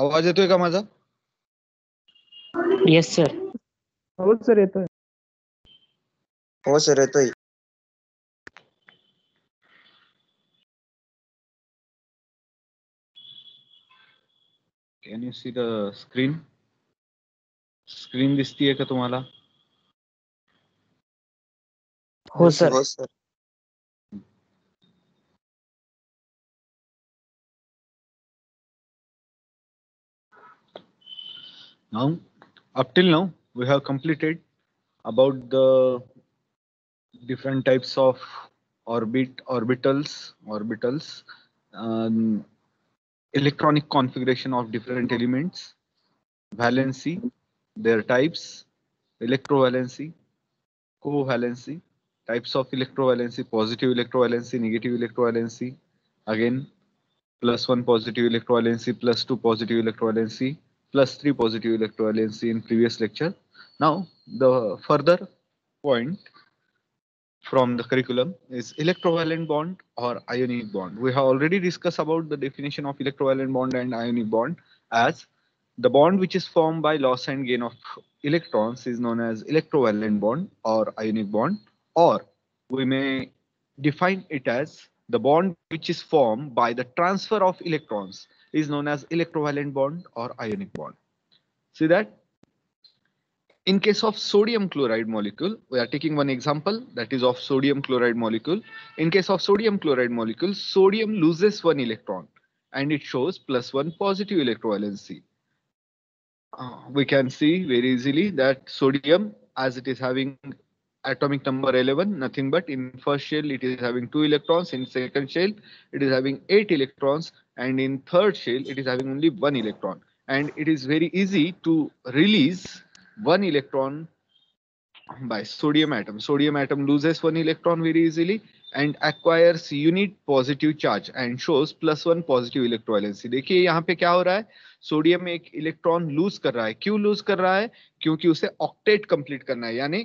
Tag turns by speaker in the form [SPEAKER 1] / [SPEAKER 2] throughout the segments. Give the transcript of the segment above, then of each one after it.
[SPEAKER 1] आवाज येतोय का माझा येस सर हो सर येतोय हो सर येतोय can you see the screen screen दिसतीये का तुम्हाला हो सर हो sir
[SPEAKER 2] Now, up till now, we have completed about the different types of orbit orbitals orbitals um, electronic configuration of different elements valency their types electrovalency covalency types of electrovalency positive electrovalency negative electrovalency again plus one positive electrovalency plus two positive electrovalency plus 3 positive electro in previous lecture. Now, the further point from the curriculum is electrovalent bond or ionic bond. We have already discussed about the definition of electrovalent bond and ionic bond as the bond which is formed by loss and gain of electrons is known as electrovalent bond or ionic bond or we may define it as the bond which is formed by the transfer of electrons is known as electrovalent bond or ionic bond. See that? In case of sodium chloride molecule, we are taking one example that is of sodium chloride molecule. In case of sodium chloride molecule, sodium loses one electron and it shows plus one positive electrovalency. Uh, we can see very easily that sodium as it is having atomic number 11 nothing but in first shell it is having two electrons in second shell it is having eight electrons and in third shell it is having only one electron and it is very easy to release one electron by sodium atom sodium atom loses one electron very easily and acquires unit positive charge and shows plus one positive electrovalency dekhiye yahan pe kya ho raha hai sodium ek electron lose kar raha hai kyun lose kar raha hai kyunki use octet complete karna hai yani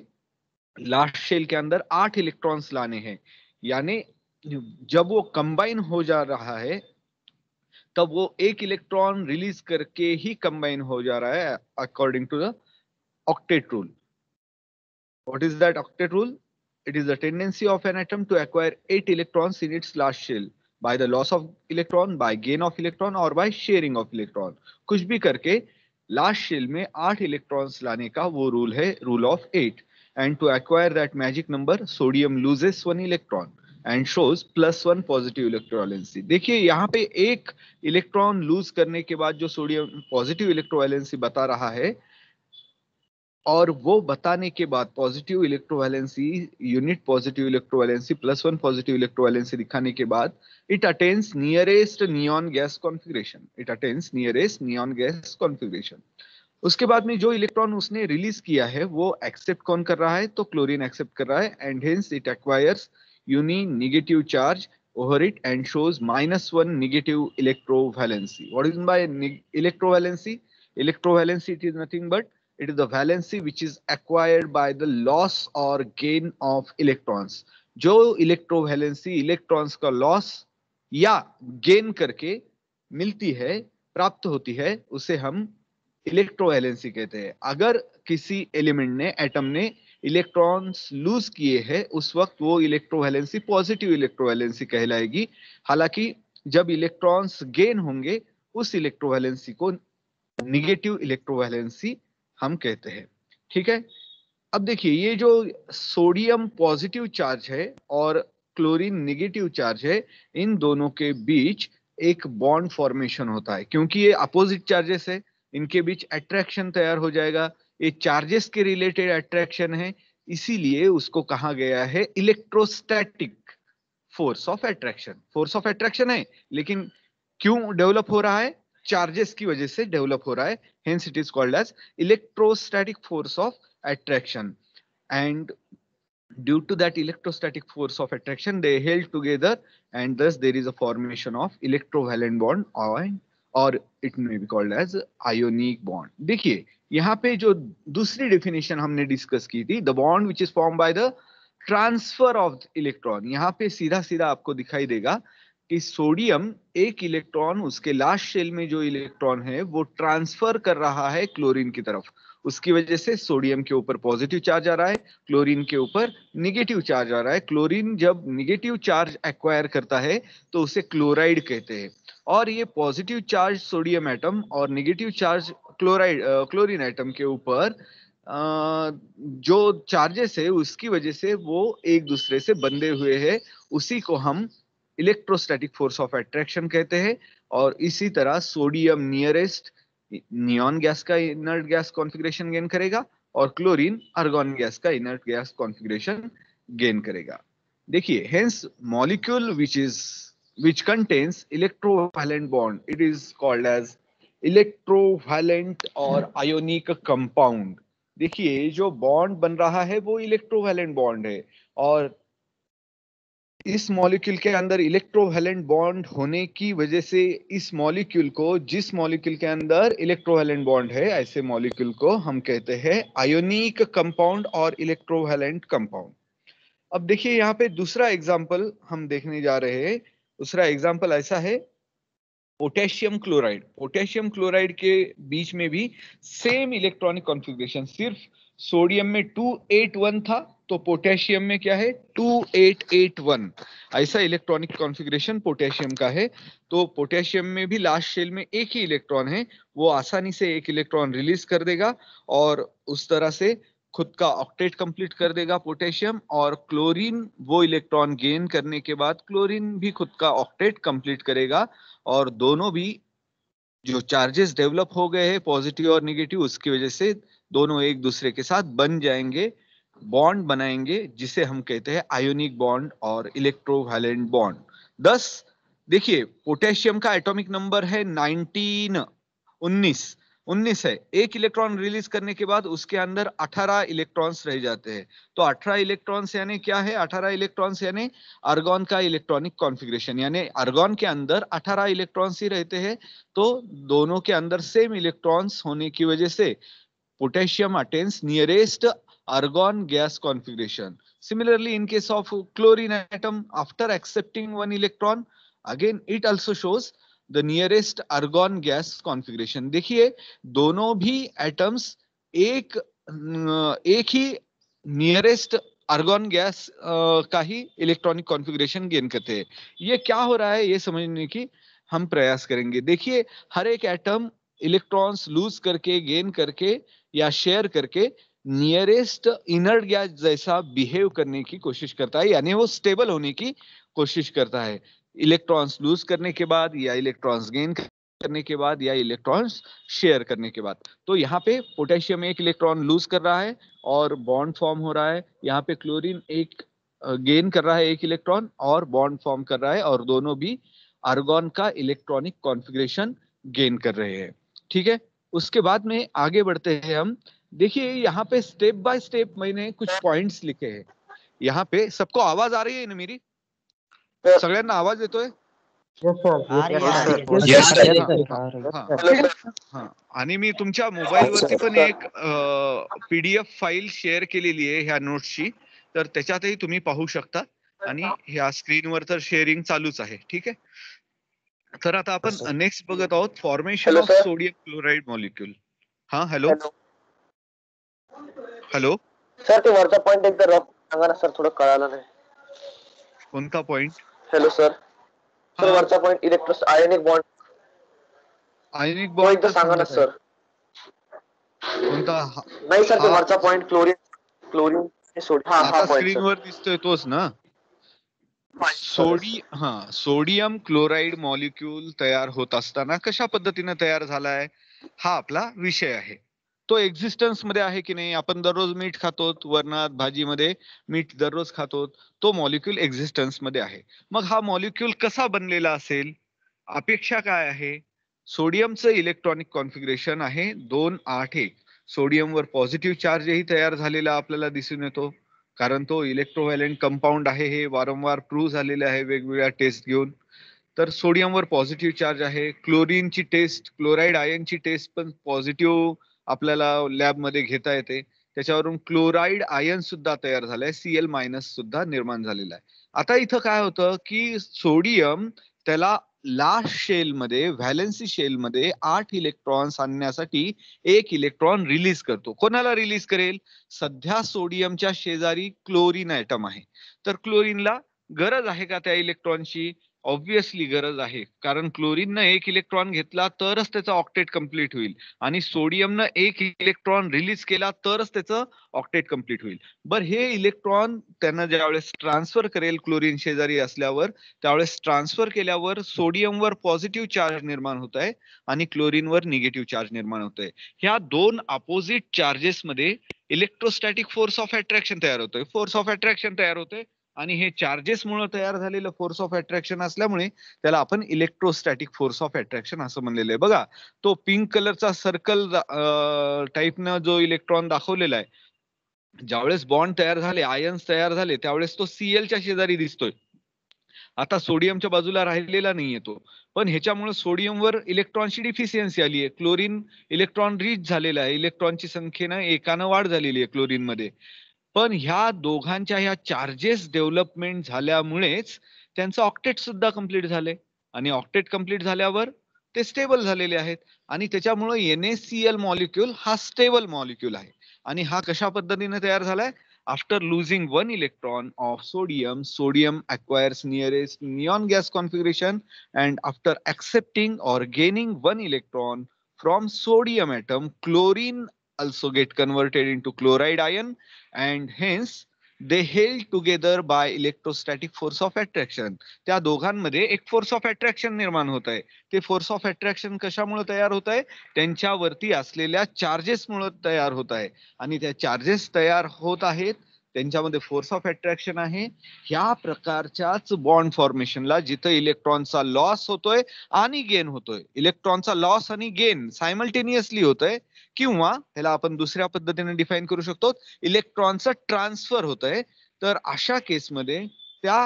[SPEAKER 2] last shell के अंदर आठ electrons लाने हैं यानी जब वो combine हो जा रहा है तब वो एक इलेक्ट्रॉन रिलीज करके ही कंबाइन हो जा रहा है according to the octet rule what is that octet rule it is the tendency of an atom to acquire eight electron in its last shell by the loss of electron by gain of electron और by sharing of electron कुछ भी करके last shell में आठ electron लाने का वो rule है rule of eight and to acquire that magic number sodium loses one electron and shows plus one positive electrovalency देखिए यहाँ पे एक इलेक्ट्रॉन लूज करने के बाद जो sodium positive electrovalency bata raha hai और वो बताने के बाद positive electrovalency unit positive electrovalency plus one positive electrovalency दिखाने के बाद it attains nearest neon gas configuration it attains nearest neon gas configuration उसके बाद में जो इलेक्ट्रॉन उसने रिलीज किया है वो एक्सेप्ट कौन कर रहा है तो क्लोरीन एक्सेप्ट कर रहा है and hence it acquires uni negative charge over it and shows minus one negative electrovalency what is by electrovalency electrovalency it is nothing but it is the valency which is acquired by the loss और gain of electrons जो electrovalency electrons का loss या gain करके मिलती है प्राप्त होती है उसे हम इलेक्ट्रो वैलेंसी कहते हैं अगर किसी एलिमेंट ने एटम ने इलेक्ट्रॉन्स लूज किए हैं उस वक्त वो electrovalency positive electrovalency कहलाएगी हालांकि जब इलेक्ट्रॉन्स गेन होंगे उस इलेक्ट्रो वैलेंसी को निगेटिव इलेक्ट्रो वैलेंसी हम कहते हैं ठीक है अब देखिए ये जो सोडियम पॉजिटिव चार्ज है और क्लोरीन निगेटिव चार्ज है इन दोनों के बीच एक बॉन्ड फॉर्मेशन होता है क्योंकि ये अपोजिट चार्जेस है इनके बीच अट्रैक्शन तैयार हो जाएगा ये चार्जेस के रिलेटेड अट्रैक्शन है इसीलिए उसको कहा गया है electrostatic force of attraction force of attraction है लेकिन क्यों डेवलप हो रहा है चार्जेस की वजह से डेवलप हो रहा है hence it is called as electrostatic force of attraction and due to that electrostatic force of attraction they held together and thus there is a formation of electrovalent bond and और it may be called as ionic bond देखिए यहाँ पे जो दूसरी definition हमने discuss की थी the bond which is form by the transfer of electron यहाँ पे सीधा सीधा आपको दिखाई देगा कि सोडियम एक इलेक्ट्रॉन उसके लास्ट शेल में जो इलेक्ट्रॉन है वो ट्रांसफर कर रहा है क्लोरीन की तरफ उसकी वजह से सोडियम के ऊपर पॉजिटिव चार्ज आ रहा है क्लोरीन के ऊपर निगेटिव चार्ज आ रहा है क्लोरीन जब निगेटिव चार्ज एक्वायर करता है तो उसे क्लोराइड कहते हैं और ये पॉजिटिव चार्ज सोडियम एटम और negative charge chloride chlorine atom के ऊपर जो चार्जेस है उसकी वजह से वो एक दूसरे से बंधे हुए हैं उसी को हम इलेक्ट्रोस्टैटिक फोर्स ऑफ अट्रैक्शन कहते हैं और इसी तरह सोडियम नियरेस्ट नियॉन गैस का इनर्ट गैस कॉन्फ़िगरेशन गेन करेगा और क्लोरीन अर्गोन गैस का इनर्ट गैस कॉन्फ़िगरेशन गेन करेगा देखिए hence molecule which is which contains electrovalent bond. It is called as electrovalent और आयोनिक कंपाउंड देखिए जो बॉन्ड बन रहा है वो इलेक्ट्रोवैलेंट बॉन्ड है और इस मॉलिक्यूल के अंदर इलेक्ट्रोवेलेंट बॉन्ड होने की वजह से इस मॉलिक्यूल को जिस मॉलिक्यूल के अंदर इलेक्ट्रोवेलेंट बॉन्ड है ऐसे मॉलिक्यूल को हम कहते हैं आयोनिक कंपाउंड और इलेक्ट्रोवेलेंट कंपाउंड अब देखिए यहाँ पे दूसरा एग्जाम्पल हम देखने जा रहे हैं दूसरा एग्जाम्पल ऐसा है पोटेशियम क्लोराइड पोटेशियम क्लोराइड के बीच में भी सेम इलेक्ट्रॉनिक कॉन्फ़िगरेशन सिर्फ सोडियम में 281 था तो पोटेशियम में क्या है 2881 ऐसा इलेक्ट्रॉनिक कॉन्फ़िगरेशन पोटेशियम का है तो पोटेशियम में भी लास्ट शेल में एक ही इलेक्ट्रॉन है वो आसानी से एक इलेक्ट्रॉन रिलीज कर देगा और उस तरह से खुद का ऑक्टेट कंप्लीट कर देगा पोटेशियम और क्लोरीन वो इलेक्ट्रॉन गेन करने के बाद क्लोरीन भी खुद का ऑक्टेट कंप्लीट करेगा और दोनों भी जो चार्जेस डेवलप हो गए हैं पॉजिटिव और निगेटिव उसकी वजह से दोनों एक दूसरे के साथ बन जाएंगे बॉन्ड बनाएंगे जिसे हम कहते हैं आयोनिक बॉन्ड और इलेक्ट्रोवैलेंट बॉन्ड दस देखिए पोटेशियम का एटॉमिक नंबर है नाइनटीन उन्नीस 19 है एक इलेक्ट्रॉन रिलीज करने के बाद उसके अंदर 18 इलेक्ट्रॉन्स रह जाते हैं तो 18 इलेक्ट्रॉन्स यानी क्या है 18 इलेक्ट्रॉन्स यानी आर्गॉन का इलेक्ट्रॉनिक कॉन्फ़िगरेशन यानी आर्गॉन के अंदर 18 इलेक्ट्रॉन्स ही रहते हैं तो दोनों के अंदर सेम इलेक्ट्रॉन्स होने की वजह से potassium attains nearest argon gas configuration similarly in case of chlorine after accepting one electron again it also shows the nearest argon gas configuration देखिए दोनों भी एटम्स एक अं, एक ही नियरेस्ट अर्गोन गैस का ही इलेक्ट्रॉनिक कॉन्फ़िगरेशन गेन करते हैं ये क्या हो रहा है ये समझने की हम प्रयास करेंगे देखिए हर एक एटम इलेक्ट्रॉन्स लूज करके गेन करके या शेयर करके नियरेस्ट इनर्ट गैस जैसा बिहेव करने की कोशिश करता है यानी वो स्टेबल होने की कोशिश करता है इलेक्ट्रॉन्स लूज करने के बाद या इलेक्ट्रॉन्स गेन करने के बाद या इलेक्ट्रॉन्स शेयर करने के बाद तो यहाँ पे पोटेशियम एक इलेक्ट्रॉन लूज कर रहा है और बॉन्ड फॉर्म हो रहा है यहाँ पे क्लोरीन एक गेन कर रहा है एक इलेक्ट्रॉन और बॉन्ड फॉर्म कर रहा है और दोनों भी आर्गोन का इलेक्ट्रॉनिक कॉन्फिग्रेशन गेन कर रहे हैं ठीक है उसके बाद में आगे बढ़ते हैं हम देखिए यहाँ पे स्टेप बाय स्टेप मैंने कुछ पॉइंट्स लिखे हैं यहाँ पे सबको आवाज आ रही है ना मेरी सगळ्यांना आवाज येतोय आणि मी तुमच्या मोबाईल वरती पण एक पीडीएफ फाईल शेअर केलेली आहे ह्या नोट्सची तर त्याच्यातही तुम्ही पाहू शकता आणि ह्या स्क्रीनवर तर शेअरिंग चालूच आहे ठीक आहे तर आता आपण नेक्स्ट बघत आहोत formation of sodium chloride molecule हा हॅलो हॅलो सर ते वरचा पॉइंट एकदा सांगा ना सर थोडं कळालं नाही कोणता पॉइंट हॅलो सर सर वरचा point electro ionic bond ionic bond सांगा ना सर कोणता नाही सर वरचा पॉइंट क्लोरीन
[SPEAKER 1] क्लोरीन स्क्रीनवर
[SPEAKER 2] दिसतोय तोच ना सोडी हा सोडियम क्लोराईड मॉलिक्यूल तयार होत असताना कशा पद्धतीने तयार झालाय हा आपला विषय आहे तो एक्झिस्टन्स मध्ये आहे की नाही आपण दररोज मीठ खातो वरणात भाजीमध्ये मीठ दररोज खातो तो मॉलिक्युल एक्झिस्टन्स मध्ये आहे मग हा मॉलिक्युल कसा बनलेला असेल अपेक्षा काय आहे सोडियमचं इलेक्ट्रॉनिक कॉन्फिग्रेशन आहे दोन आठ एक सोडियमवर पॉझिटिव्ह चार्जही तयार झालेला आपल्याला दिसून येतो कारण तो इलेक्ट्रोव्हॅलेंट कंपाऊंड आहे हे वारंवार प्रूव्ह झालेले आहे वेगवेगळ्या टेस्ट घेऊन तर सोडियमवर पॉझिटिव्ह चार्ज आहे क्लोरीनची टेस्ट क्लोराईड आयनची टेस्ट पण पॉझिटिव्ह आपल्याला लॅबमध्ये घेता येते त्याच्यावरून क्लोराईड आयन सुद्धा तयार झालाय सीएल मायनस सुद्धा निर्माण झालेला आहे आता इथं काय होतं की सोडियम त्याला लास्ट शेलमध्ये व्हॅलेन्सी शेलमध्ये आठ इलेक्ट्रॉन्स आणण्यासाठी एक इलेक्ट्रॉन रिलीज करतो कोणाला रिलीज करेल सध्या सोडियमच्या शेजारी क्लोरीन आयटम आहे तर क्लोरीनला गरज आहे का त्या इलेक्ट्रॉनची ऑब्व्हियसली गरज आहे कारण क्लोरीननं एक इलेक्ट्रॉन घेतला तरच त्याचा ऑक्टेट कम्प्लीट होईल आणि सोडियमनं एक इलेक्ट्रॉन रिलीज केला तरच त्याचं ऑक्टेट कम्प्लीट होईल बर हे इलेक्ट्रॉन त्यांना ज्यावेळेस ट्रान्सफर करेल क्लोरीन शेजारी असल्यावर त्यावेळेस ट्रान्सफर केल्यावर सोडियमवर पॉझिटिव्ह चार्ज निर्माण होत आहे आणि वर निगेटिव्ह चार्ज निर्माण होत आहे ह्या दोन अपोजिट चार्जेसमध्ये इलेक्ट्रोस्टॅटिक फोर्स ऑफ अट्रॅक्शन तयार होतोय फोर्स ऑफ अट्रॅक्शन तयार होतोय आणि हे चार्जेस मुळे तयार झालेलं फोर्स ऑफ अट्रॅक्शन असल्यामुळे त्याला आपण इलेक्ट्रोस्टॅटिक फोर्स ऑफ अट्रॅक्शन असं म्हणलेलं आहे बघा तो पिंक कलरचा सर्कल न जो इलेक्ट्रॉन दाखवलेला आहे ज्यावेळेस बॉन्ड तयार झाले आयन्स तयार झाले त्यावेळेस तो सीएलच्या शेजारी दिसतोय आता सोडियमच्या बाजूला राहिलेला नाहीये तो पण ह्याच्यामुळे सोडियमवर इलेक्ट्रॉनची डिफिशियन्सी आली आहे क्लोरीन इलेक्ट्रॉन रिच झालेला आहे इलेक्ट्रॉनची संख्येनं एकानं वाढ झालेली आहे क्लोरीन मध्ये पण ह्या दोघांच्या ह्या चार्जेस डेव्हलपमेंट झाल्यामुळेच त्यांचं ऑक्टेट सुद्धा कम्प्लीट झाले आणि ऑक्टेट कम्प्लीट झाल्यावर ते स्टेबल झालेले आहेत आणि त्याच्यामुळे N S C L molecule हा स्टेबल मॉलिक्युल आहे आणि हा कशा पद्धतीने तयार झालाय after losing one electron of sodium sodium acquires nearest neon gas configuration and after accepting or gaining one electron from sodium atom chlorine also get converted into chloride ion and hence they held together by electrostatic force of attraction त्या दोघांमध्ये एक force of attraction निर्माण होत आहे ते force of attraction कशामुळे तयार होत आहे त्यांच्यावरती असलेल्या चार्जेसमुळे तयार होत आहे आणि त्या चार्जेस तयार होत आहेत त्यांच्यामध्ये फोर्स ऑफ अट्रॅक्शन आहे ह्या प्रकारच्याच बॉन्ड फॉर्मेशनला जिथे इलेक्ट्रॉनचा लॉस होतोय आणि गेन होतोय इलेक्ट्रॉनचा लॉस आणि गेन सायमल्टेनियसली होतोय किंवा ह्याला आपण दुसऱ्या पद्धतीने डिफाईन करू शकतो इलेक्ट्रॉनचा ट्रान्सफर होत आहे तर अशा केसमध्ये त्या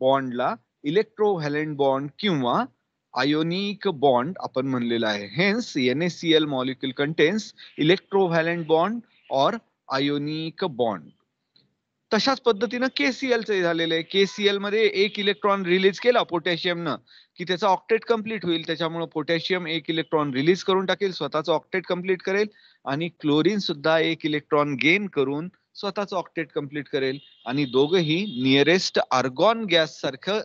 [SPEAKER 2] बॉन्डला इलेक्ट्रोव्हॅलेंट बॉन्ड किंवा आयोनिक बॉन्ड आपण म्हणलेला आहे hence N L molecule contains electrovalent bond और आयोनिक बॉन्ड तशाच पद्धतीनं केसीएलचं झालेलं आहे केसीएल मध्ये एक इलेक्ट्रॉन रिलीज केला पोटॅशियमनं की त्याचा ऑक्टेट कम्प्लीट होईल त्याच्यामुळे पोटॅशियम एक इलेक्ट्रॉन रिलीज करून टाकेल स्वतःचं ऑक्टेट कम्प्लीट करेल आणि क्लोरीन सुद्धा एक इलेक्ट्रॉन गेन करून स्वतःचं ऑक्टेट कम्प्लीट करेल आणि दोघंही नियरेस्ट आर्गॉन गॅस सारखं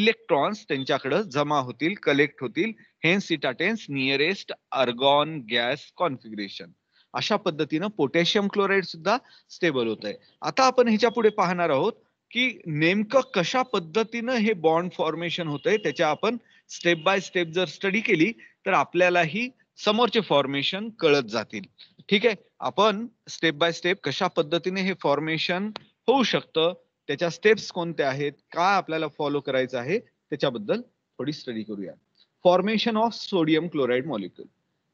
[SPEAKER 2] इलेक्ट्रॉन्स त्यांच्याकडे जमा होतील कलेक्ट होतील hence it attains nearest argon gas configuration अशा पद्धतीनं पोटॅशियम क्लोराईड सुद्धा स्टेबल होत आहे आता आपण ह्याच्या पुढे पाहणार आहोत की नेमकं कशा पद्धतीनं हे बॉन्ड फॉर्मेशन होतंय त्याच्या आपण स्टेप बाय स्टेप जर स्टडी केली तर आपल्यालाही समोरचे फॉर्मेशन कळत जातील ठीक आहे आपण स्टेप बाय स्टेप कशा पद्धतीने हे फॉर्मेशन होऊ शकतं त्याच्या स्टेप्स कोणत्या आहेत काय आपल्याला फॉलो करायचं आहे त्याच्याबद्दल थोडी स्टडी करूया formation of sodium chloride molecule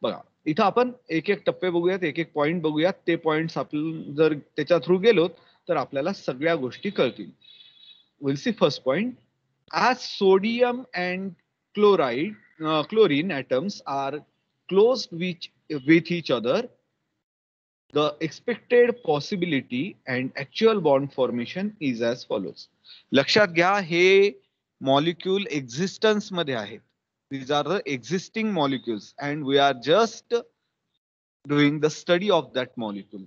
[SPEAKER 2] बघा इथं आपण एक एक टप्पे बघूयात एक एक पॉइंट बघूयात ते पॉइंट आपण जर त्याच्या थ्रू गेलो तर आपल्याला सगळ्या गोष्टी कळतील will see first point as sodium and chloride chlorine atoms are close which with each other the expected possibility and actual bond formation is as follows लक्षात घ्या हे मॉलिक्युल एक्झिस्टन्स मध्ये आहेत These are the existing molecules, and we are just doing the study of that molecule.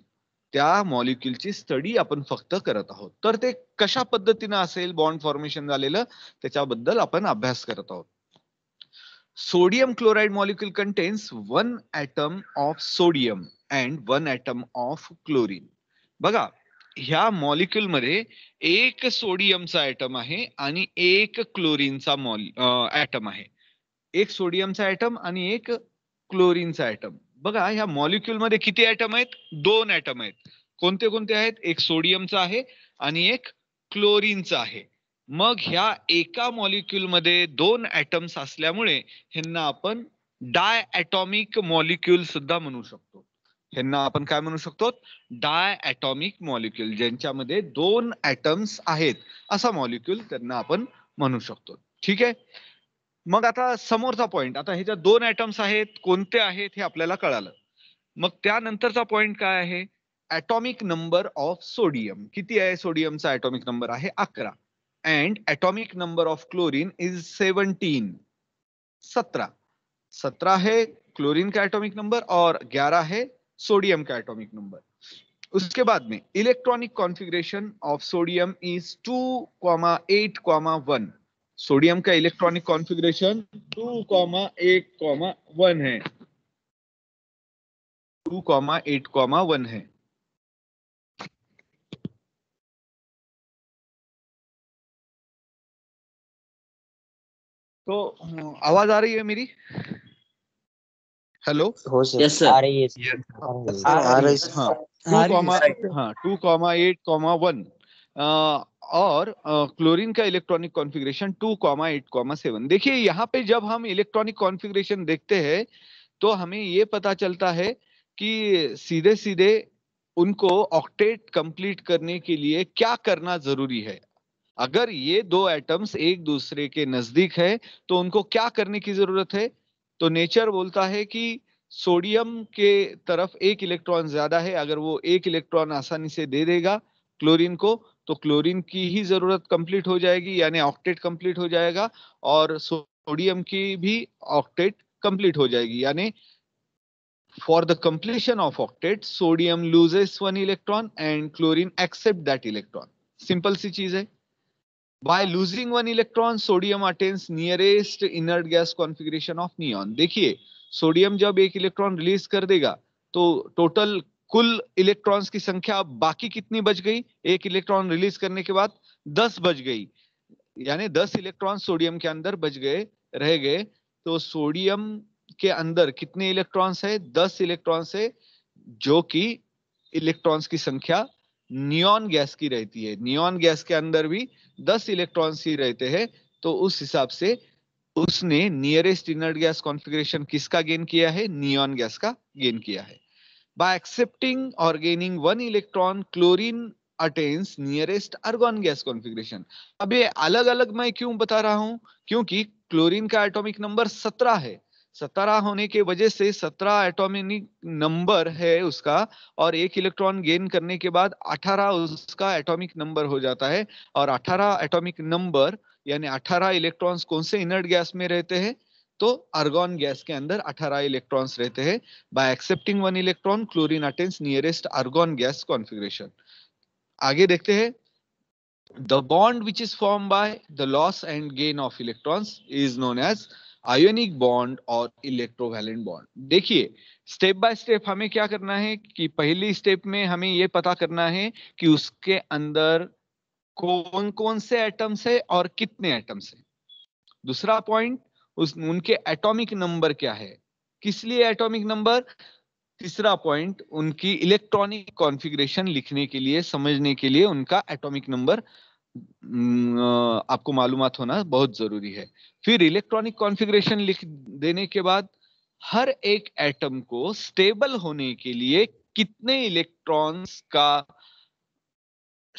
[SPEAKER 2] त्या मॉलिक्युलची study आपण फक्त करत आहोत तर ते कशा पद्धतीनं असेल बॉन्ड फॉर्मेशन झालेलं त्याच्याबद्दल आपण अभ्यास करत आहोत sodium chloride molecule contains one atom of sodium and one atom of chlorine बघा ह्या मॉलिक्युलमध्ये एक सोडियमचा ऍटम आहे आणि एक क्लोरीनचा ऍटम आहे एक सोडियमचा ऍटम आणि एक क्लोरीनचा ऍटम बघा ह्या मॉलिक्युलमध्ये मध्ये किती ऍटम आहेत दोन ऍटम आहेत कोणते कोणते आहेत एक सोडियमचा आहे आणि एक क्लोरीनचा आहे मग ह्या एका मॉलिक्युलमध्ये मध्ये दोन ऍटम्स असल्यामुळे ह्यांना आपण डाय ऍटॉमिक मॉलिक्युल सुद्धा म्हणू शकतो ह्यांना आपण काय म्हणू शकतो डाय ऍटॉमिक मॉलिक्युल ज्यांच्यामध्ये दोन ऍटम्स आहेत असा मॉलिक्युल त्यांना आपण म्हणू शकतो ठीक आहे मग आता समोरचा पॉइंट आता ह्याच्यात दोन ऍटम्स आहेत कोणते आहेत हे आपल्याला कळालं मग त्यानंतरचा पॉइंट काय आहे ऍटॉमिक नंबर ऑफ सोडियम किती आहे सोडियमचा ऍटॉमिक नंबर आहे अकरा and atomic number of chlorine is seventeen सतरा सत्रह है क्लोरीन का एटॉमिक नंबर और ग्यारह है सोडियम का एटॉमिक नंबर उसके बाद में electronic configuration of sodium is two comma eight comma one sodium का electronic configuration two comma eight comma one है two comma eight comma one है तो आवाज आ रही है मेरी हेलो यस आ रही है हाँ, हाँ, two comma eight comma one और क्लोरीन का electronic configuration two comma eight comma seven देखिए यहाँ पे जब हम इलेक्ट्रॉनिक कॉन्फ़िगरेशन देखते हैं तो हमें ये पता चलता है कि सीधे सीधे उनको ऑक्टेट कंप्लीट करने के लिए क्या करना जरूरी है अगर ये दो एटम्स एक दूसरे के नजदीक है तो उनको क्या करने की जरूरत है तो नेचर बोलता है कि सोडियम के तरफ एक इलेक्ट्रॉन ज्यादा है अगर वो एक इलेक्ट्रॉन आसानी से दे देगा क्लोरीन को तो क्लोरीन की ही जरूरत कंप्लीट हो जाएगी यानी ऑक्टेट कंप्लीट हो जाएगा और सोडियम की भी ऑक्टेट कंप्लीट हो जाएगी यानी for the completion of octet sodium loses one electron and chlorine accept that electron simple सी चीज है by losing one electron sodium attains nearest inert gas configuration of neon देखिए सोडियम जब एक इलेक्ट्रॉन रिलीज कर देगा तो टोटल कुल इलेक्ट्रॉन्स की संख्या बाकी कितनी बच गई एक इलेक्ट्रॉन रिलीज करने के बाद दस बच गई यानी दस इलेक्ट्रॉन सोडियम के अंदर बच गए रह गए तो सोडियम के अंदर कितने इलेक्ट्रॉन्स है दस इलेक्ट्रॉन्स है जो कि इलेक्ट्रॉन्स की संख्या नियॉन गैस की रहती है नियॉन गैस के अंदर भी दस इलेक्ट्रॉन्स ही रहते हैं तो उस हिसाब से उसने नियरेस्ट इनर्ट गैस कॉन्फिग्रेशन किसका गेन किया है नियॉन गैस का गेन किया है By accepting or gaining one electron, chlorine attains nearest argon gas configuration. अब ये अलग अलग मैं क्यों बता रहा हूं क्योंकि क्लोरीन का एटॉमिक नंबर 17 है 17 होने के वजह से 17 एटॉमिक नंबर है उसका और एक इलेक्ट्रॉन गेन करने के बाद 18 उसका एटॉमिक नंबर हो जाता है और 18 एटॉमिक नंबर यानी 18 इलेक्ट्रॉन्स कौन से इनर्ट गैस में रहते हैं तो आर्गॉन गैस के अंदर 18 इलेक्ट्रॉन्स रहते हैं by accepting one electron chlorine attains nearest argon gas configuration आगे देखते हैं the bond which is formed by the loss and gain of electrons is known as ionic bond और इलेक्ट्रोवैलेंट बॉन्ड देखिए step by step हमें क्या करना है कि पहली स्टेप में हमें यह पता करना है कि उसके अंदर कौन कौन से एटम्स है और कितने एटम्स है दूसरा पॉइंट उस उनके एटॉमिक नंबर क्या है किस लिए एटॉमिक नंबर तीसरा पॉइंट उनकी इलेक्ट्रॉनिक कॉन्फ़िगरेशन लिखने के लिए समझने के लिए उनका एटॉमिक नंबर आपको मालूम होना बहुत जरूरी है फिर इलेक्ट्रॉनिक कॉन्फ़िगरेशन लिख देने के बाद हर एक एटम को स्टेबल होने के लिए कितने इलेक्ट्रॉन्स का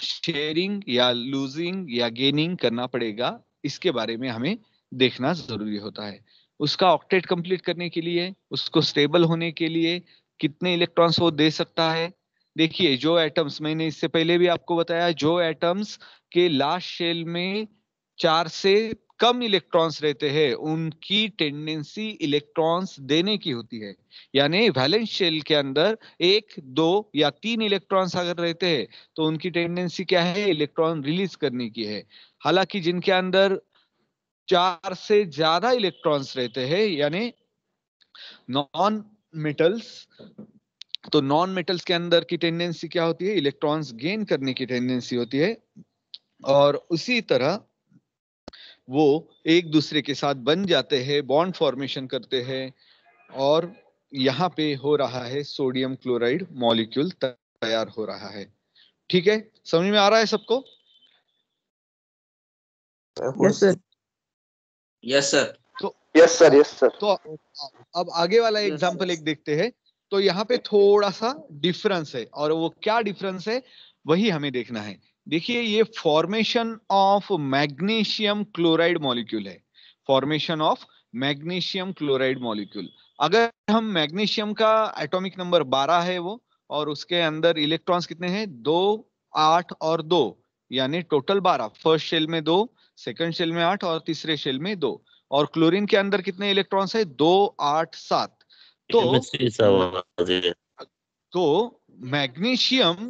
[SPEAKER 2] शेयरिंग या लूजिंग या गेनिंग करना पड़ेगा इसके बारे में हमें देखना जरूरी होता है उसका ऑक्टेट कंप्लीट करने के लिए उसको स्टेबल होने के लिए कितने इलेक्ट्रॉन्स वो दे सकता है देखिए जो एटम्स मैंने इससे पहले भी आपको बताया जो एटम्स के लास्ट शेल में चार से कम इलेक्ट्रॉन्स रहते हैं उनकी टेंडेंसी इलेक्ट्रॉन्स देने की होती है यानी वैलेंस शेल के अंदर एक दो या तीन इलेक्ट्रॉन्स अगर रहते हैं तो उनकी टेंडेंसी क्या है इलेक्ट्रॉन रिलीज करने की है हालांकि जिनके अंदर चार से ज्यादा इलेक्ट्रॉन्स रहते हैं यानी नॉन मेटल्स तो नॉन मेटल्स के अंदर की टेंडेंसी क्या होती है इलेक्ट्रॉन्स गेन करने की टेंडेंसी होती है और उसी तरह वो एक दूसरे के साथ बन जाते हैं बॉन्ड फॉर्मेशन करते हैं और यहाँ पे हो रहा है सोडियम क्लोराइड मॉलिक्यूल तैयार हो रहा है ठीक है समझ में आ रहा है सबको yes, यस सर तो यस सर यस सर तो अब आगे वाला एग्जाम्पल yes, एक देखते हैं तो यहाँ पे थोड़ा सा डिफरेंस है और वो क्या डिफरेंस है वही हमें देखना है देखिए ये formation of magnesium chloride molecule है formation of magnesium chloride molecule अगर हम मैग्नीशियम का एटॉमिक नंबर 12 है वो और उसके अंदर इलेक्ट्रॉन्स कितने हैं दो आठ और दो यानी टोटल 12 फर्स्ट शेल में दो सेकंड शेल में आठ और तीसरे शेल में दो और क्लोरीन के अंदर कितने इलेक्ट्रॉन्स है दो आठ सात तो तो मैग्नीशियम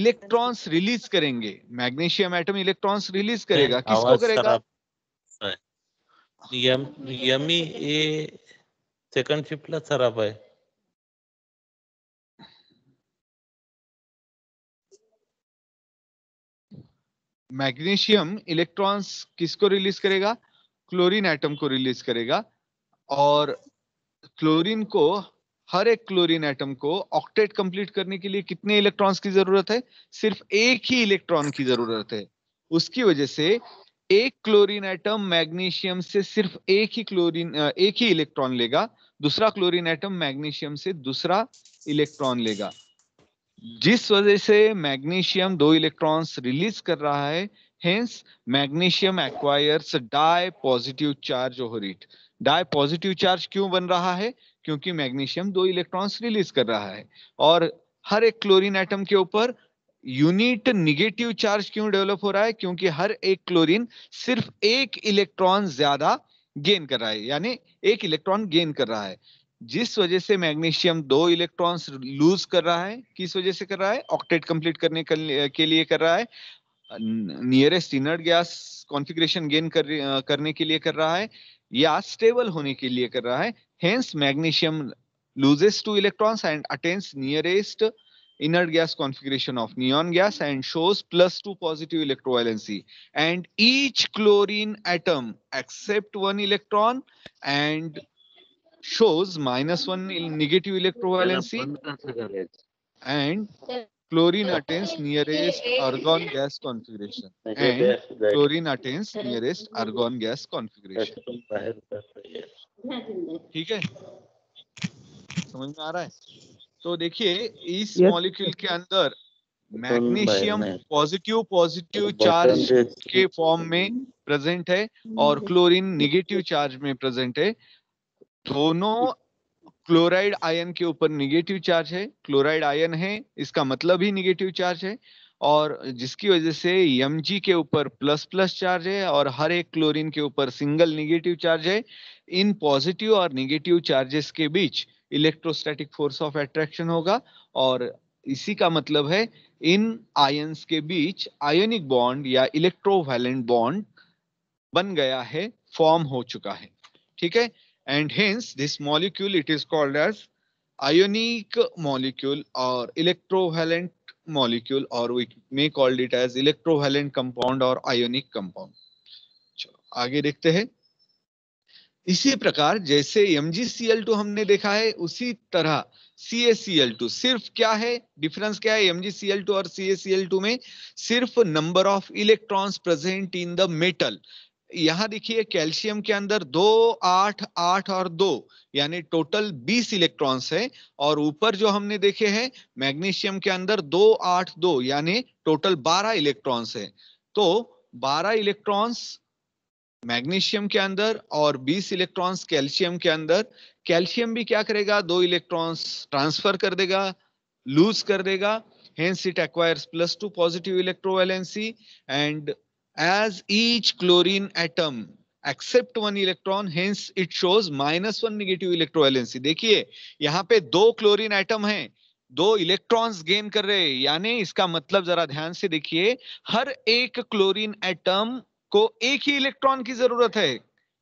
[SPEAKER 2] इलेक्ट्रॉन्स रिलीज करेंगे मैग्नीशियम एटम इलेक्ट्रॉन्स रिलीज करेगा किसको करेगा
[SPEAKER 1] यम, यमी ए सेकंड शिफ्टला खराब है
[SPEAKER 2] मैग्नीशियम इलेक्ट्रॉन्स किसको रिलीज करेगा क्लोरीन एटम को रिलीज करेगा और क्लोरीन को हर एक क्लोरीन एटम को ऑक्टेट कंप्लीट करने के लिए कितने इलेक्ट्रॉन्स की जरूरत है सिर्फ एक ही इलेक्ट्रॉन की जरूरत है उसकी वजह से एक क्लोरीन एटम मैग्नीशियम से सिर्फ एक ही क्लोरीन एक ही इलेक्ट्रॉन लेगा दूसरा क्लोरीन एटम मैग्नीशियम से दूसरा इलेक्ट्रॉन लेगा जिस वजह से मैग्नीशियम दो इलेक्ट्रॉन्स रिलीज कर रहा है hence magnesium acquires di positive charge over it positive charge क्यों बन रहा है क्योंकि मैग्नीशियम दो इलेक्ट्रॉन्स रिलीज कर रहा है और हर एक क्लोरीन एटम के ऊपर यूनिट निगेटिव चार्ज क्यों डेवलप हो रहा है क्योंकि हर एक क्लोरीन सिर्फ एक इलेक्ट्रॉन ज्यादा गेन कर रहा है यानी एक इलेक्ट्रॉन गेन कर रहा है जिस वजह से मैग्नीशियम दो इलेक्ट्रॉन्स लूज कर रहा है किस वजह से कर रहा है ऑक्टेट कंप्लीट करने के लिए कर रहा है nearest inner gas configuration gain करने के लिए कर रहा है या स्टेबल होने के लिए कर रहा है hence magnesium loses two electrons and attains nearest inert gas configuration of neon gas and shows plus two positive electrovalency and each chlorine atom accept one electron and shows minus 1 negative electrovalency and chlorine attains nearest argon gas configuration and chlorine attains nearest argon gas configuration ठीक है समझ में आ रहा है तो देखिए इस molecule के अंदर मैग्नीशियम पॉजिटिव पॉजिटिव चार्ज के फॉर्म में प्रेजेंट है और क्लोरीन नेगेटिव चार्ज में प्रेजेंट है दोनों क्लोराइड आयन के ऊपर निगेटिव चार्ज है क्लोराइड आयन है इसका मतलब ही निगेटिव चार्ज है और जिसकी वजह से एम के ऊपर प्लस प्लस चार्ज है और हर एक क्लोरीन के ऊपर सिंगल निगेटिव चार्ज है इन पॉजिटिव और निगेटिव चार्जेस के बीच इलेक्ट्रोस्टैटिक फोर्स ऑफ एट्रैक्शन होगा और इसी का मतलब है इन आयंस के बीच आयोनिक बॉन्ड या इलेक्ट्रोवैलेंट बॉन्ड बन गया है फॉर्म हो चुका है ठीक है and hence this molecule it is called as ionic molecule or electrovalent molecule or we may called it as electrovalent compound or ionic compound chalo aage dekhte hain इसी प्रकार जैसे MgCl2 हमने देखा है उसी तरह CaCl2 सिर्फ क्या है डिफरेंस क्या है MgCl2 और CaCl2 में सिर्फ number of electrons present in the metal यहां देखिए कैल्शियम के अंदर दो आठ आठ और दो यानी टोटल बीस इलेक्ट्रॉन्स है और ऊपर जो हमने देखे हैं मैग्नीशियम के अंदर दो आठ दो यानी टोटल बारह इलेक्ट्रॉन्स है तो बारह इलेक्ट्रॉन्स मैग्नीशियम के अंदर और बीस इलेक्ट्रॉन्स कैल्शियम के अंदर कैल्शियम भी क्या करेगा दो इलेक्ट्रॉन्स ट्रांसफर कर देगा लूज कर देगा hence it acquires plus two positive electrovalency and as each chlorine atom accept one electron hence it shows minus one negative electrovalency देखिए यहाँ पे दो क्लोरिन एटम है दो इलेक्ट्रॉन्स गेन कर रहे हैं यानी इसका मतलब जरा ध्यान से देखिए हर एक क्लोरीन एटम को एक ही इलेक्ट्रॉन की जरूरत है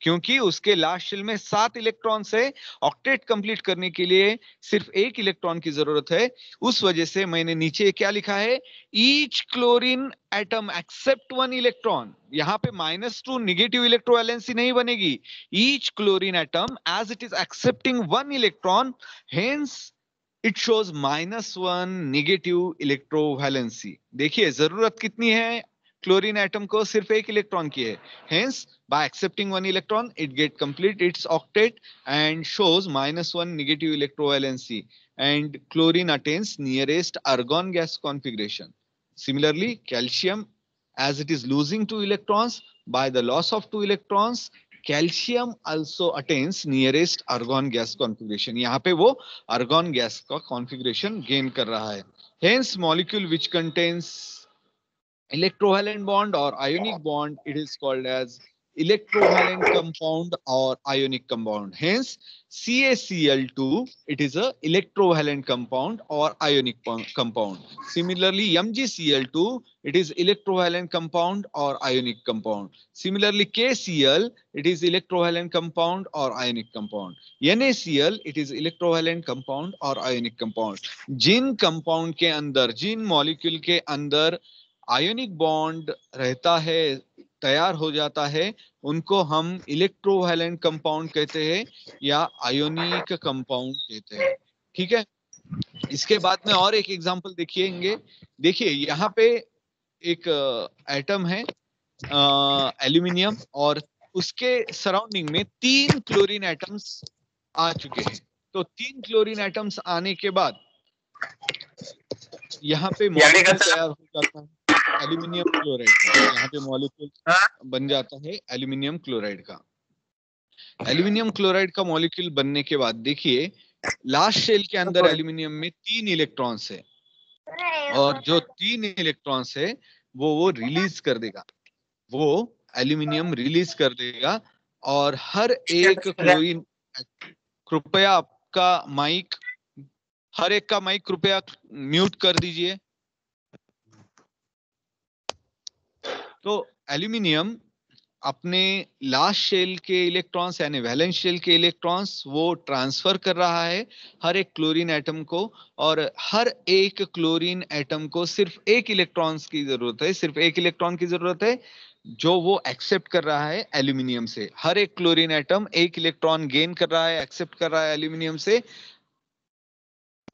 [SPEAKER 2] क्योंकि उसके लास्ट शेल में सात इलेक्ट्रॉन है ऑक्टेट कंप्लीट करने के लिए सिर्फ एक इलेक्ट्रॉन की जरूरत है उस वजह से मैंने नीचे क्या लिखा है each chlorine atom accept one electron यहाँ पे minus two negative electrovalency नहीं बनेगी each chlorine atom as it is accepting one electron hence it shows minus one negative electrovalency देखिए जरूरत कितनी है क्लोरीन एटम को सिर्फ एक इलेक्ट्रॉन की है hence by accepting one electron it get complete its octet and shows minus one negative electrovalency and chlorine attains nearest argon gas configuration similarly calcium as it is losing two electrons by the loss of two electrons calcium also attains nearest argon gas configuration यहाँ पे वो argon gas का configuration gain कर रहा है hence molecule which contains electrovalent bond or ionic bond, it is called as electrovalent compound or ionic compound. Hence, CaCl2, it is a electrovalent compound or ionic compound. Similarly, MgCl2, it is electrovalent compound or ionic compound. Similarly, KCl, it is electrovalent compound or ionic compound. NaCl, it is electrovalent compound or ionic compound. जिन compound के अंदर, जिन molecule के अंदर ionic bond रहता है तैयार हो जाता है उनको हम इलेक्ट्रोवायलेंट कंपाउंड कहते हैं या आयोनिक कंपाउंड कहते हैं ठीक है इसके बाद में और एक एग्जांपल देखिए देखिए यहाँ पे एक एटम uh, है एल्यूमिनियम uh, और उसके सराउंडिंग में तीन क्लोरीन एटम्स आ चुके हैं तो तीन क्लोरीन एटम्स आने के बाद यहाँ पे मॉलिक्यूल तैयार हो जाता है एल्यूमिनियम क्लोराइड का मतलब यहाँ पे मॉलिक्यूल हाँ? बन जाता है एल्यूमिनियम क्लोराइड का एल्यूमिनियम क्लोराइड का मॉलिक्यूल बनने के बाद देखिए लास्ट शेल के अंदर एल्यूमिनियम में तीन इलेक्ट्रॉन्स है और जो तीन इलेक्ट्रॉन्स है वो वो रिलीज कर देगा वो एल्यूमिनियम हाँ। रिलीज कर देगा और हर एक क्लोरीन कृपया आपका माइक हर एक का माइक कृपया म्यूट कर दीजिए तो एल्यूमिनियम अपने लास्ट शेल के इलेक्ट्रॉन्स यानी वैलेंस शेल के इलेक्ट्रॉन्स वो ट्रांसफर कर रहा है हर एक क्लोरीन एटम को और हर एक क्लोरीन एटम को सिर्फ एक इलेक्ट्रॉन्स की जरूरत है सिर्फ एक इलेक्ट्रॉन की जरूरत है जो वो एक्सेप्ट कर रहा है एल्यूमिनियम से हर एक क्लोरीन एटम एक इलेक्ट्रॉन गेन कर रहा है एक्सेप्ट कर रहा है एल्यूमिनियम से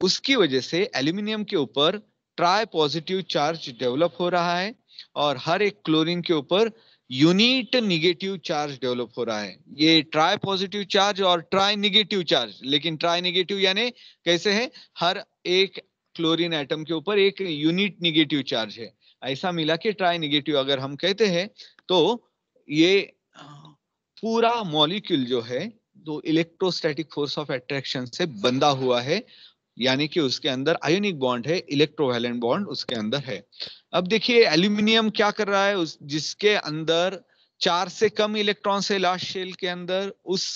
[SPEAKER 2] उसकी वजह से एल्यूमिनियम के ऊपर ट्राई पॉजिटिव चार्ज डेवलप हो रहा है और हर एक क्लोरीन के ऊपर यूनिट निगेटिव चार्ज डेवलप हो रहा है ये ट्राई पॉजिटिव चार्ज और ट्राई निगेटिव चार्ज लेकिन ट्राई निगेटिव यानी कैसे है हर एक क्लोरीन एटम के ऊपर एक यूनिट निगेटिव चार्ज है ऐसा मिला के ट्राई निगेटिव अगर हम कहते हैं तो ये पूरा मॉलिक्यूल जो है तो इलेक्ट्रोस्टैटिक फोर्स ऑफ एट्रैक्शन से बंधा हुआ है यानी कि उसके अंदर आयोनिक बॉन्ड है इलेक्ट्रोवेलेंट बॉन्ड उसके अंदर है अब देखिए एल्यूमिनियम क्या कर रहा है उस जिसके अंदर चार से कम इलेक्ट्रॉन्स है लास्ट शेल के अंदर उस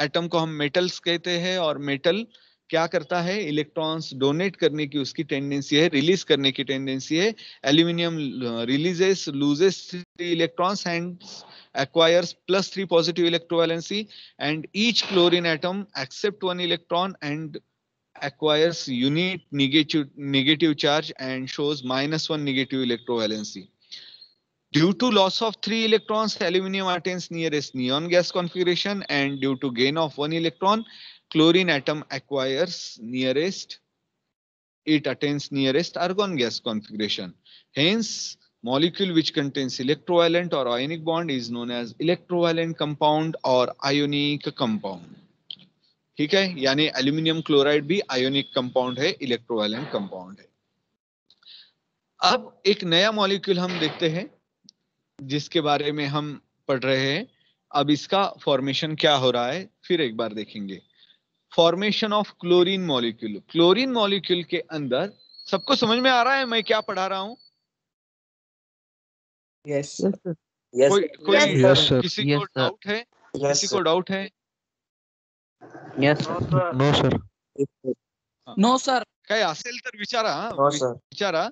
[SPEAKER 2] एटम को हम मेटल्स कहते हैं और मेटल क्या करता है इलेक्ट्रॉन्स डोनेट करने की उसकी टेंडेंसी है रिलीज करने की टेंडेंसी है aluminium releases loses three electrons and acquires plus three positive electrovalency and each chlorine atom accept one electron and acquires unit negative negative charge and shows minus one negative electrovalency. Due to loss of three electrons, aluminum attains nearest neon gas configuration and due to gain of one electron, chlorine atom acquires nearest, it attains nearest argon gas configuration. Hence, molecule which contains electrovalent or ionic bond is known as electrovalent compound or ionic compound. ठीक है यानी aluminium chloride भी ionic compound है electrovalent compound है अब एक नया molecule हम देखते हैं जिसके बारे में हम पढ़ रहे हैं अब इसका फॉर्मेशन क्या हो रहा है फिर एक बार देखेंगे formation of chlorine molecule chlorine molecule के अंदर सबको समझ में आ रहा है मैं क्या पढ़ा रहा हूं yes. yes. कोई, कोई yes, किसी yes, को डाउट है yes, किसी को डाउट है नो सर काही असेल तर विचारा विचारा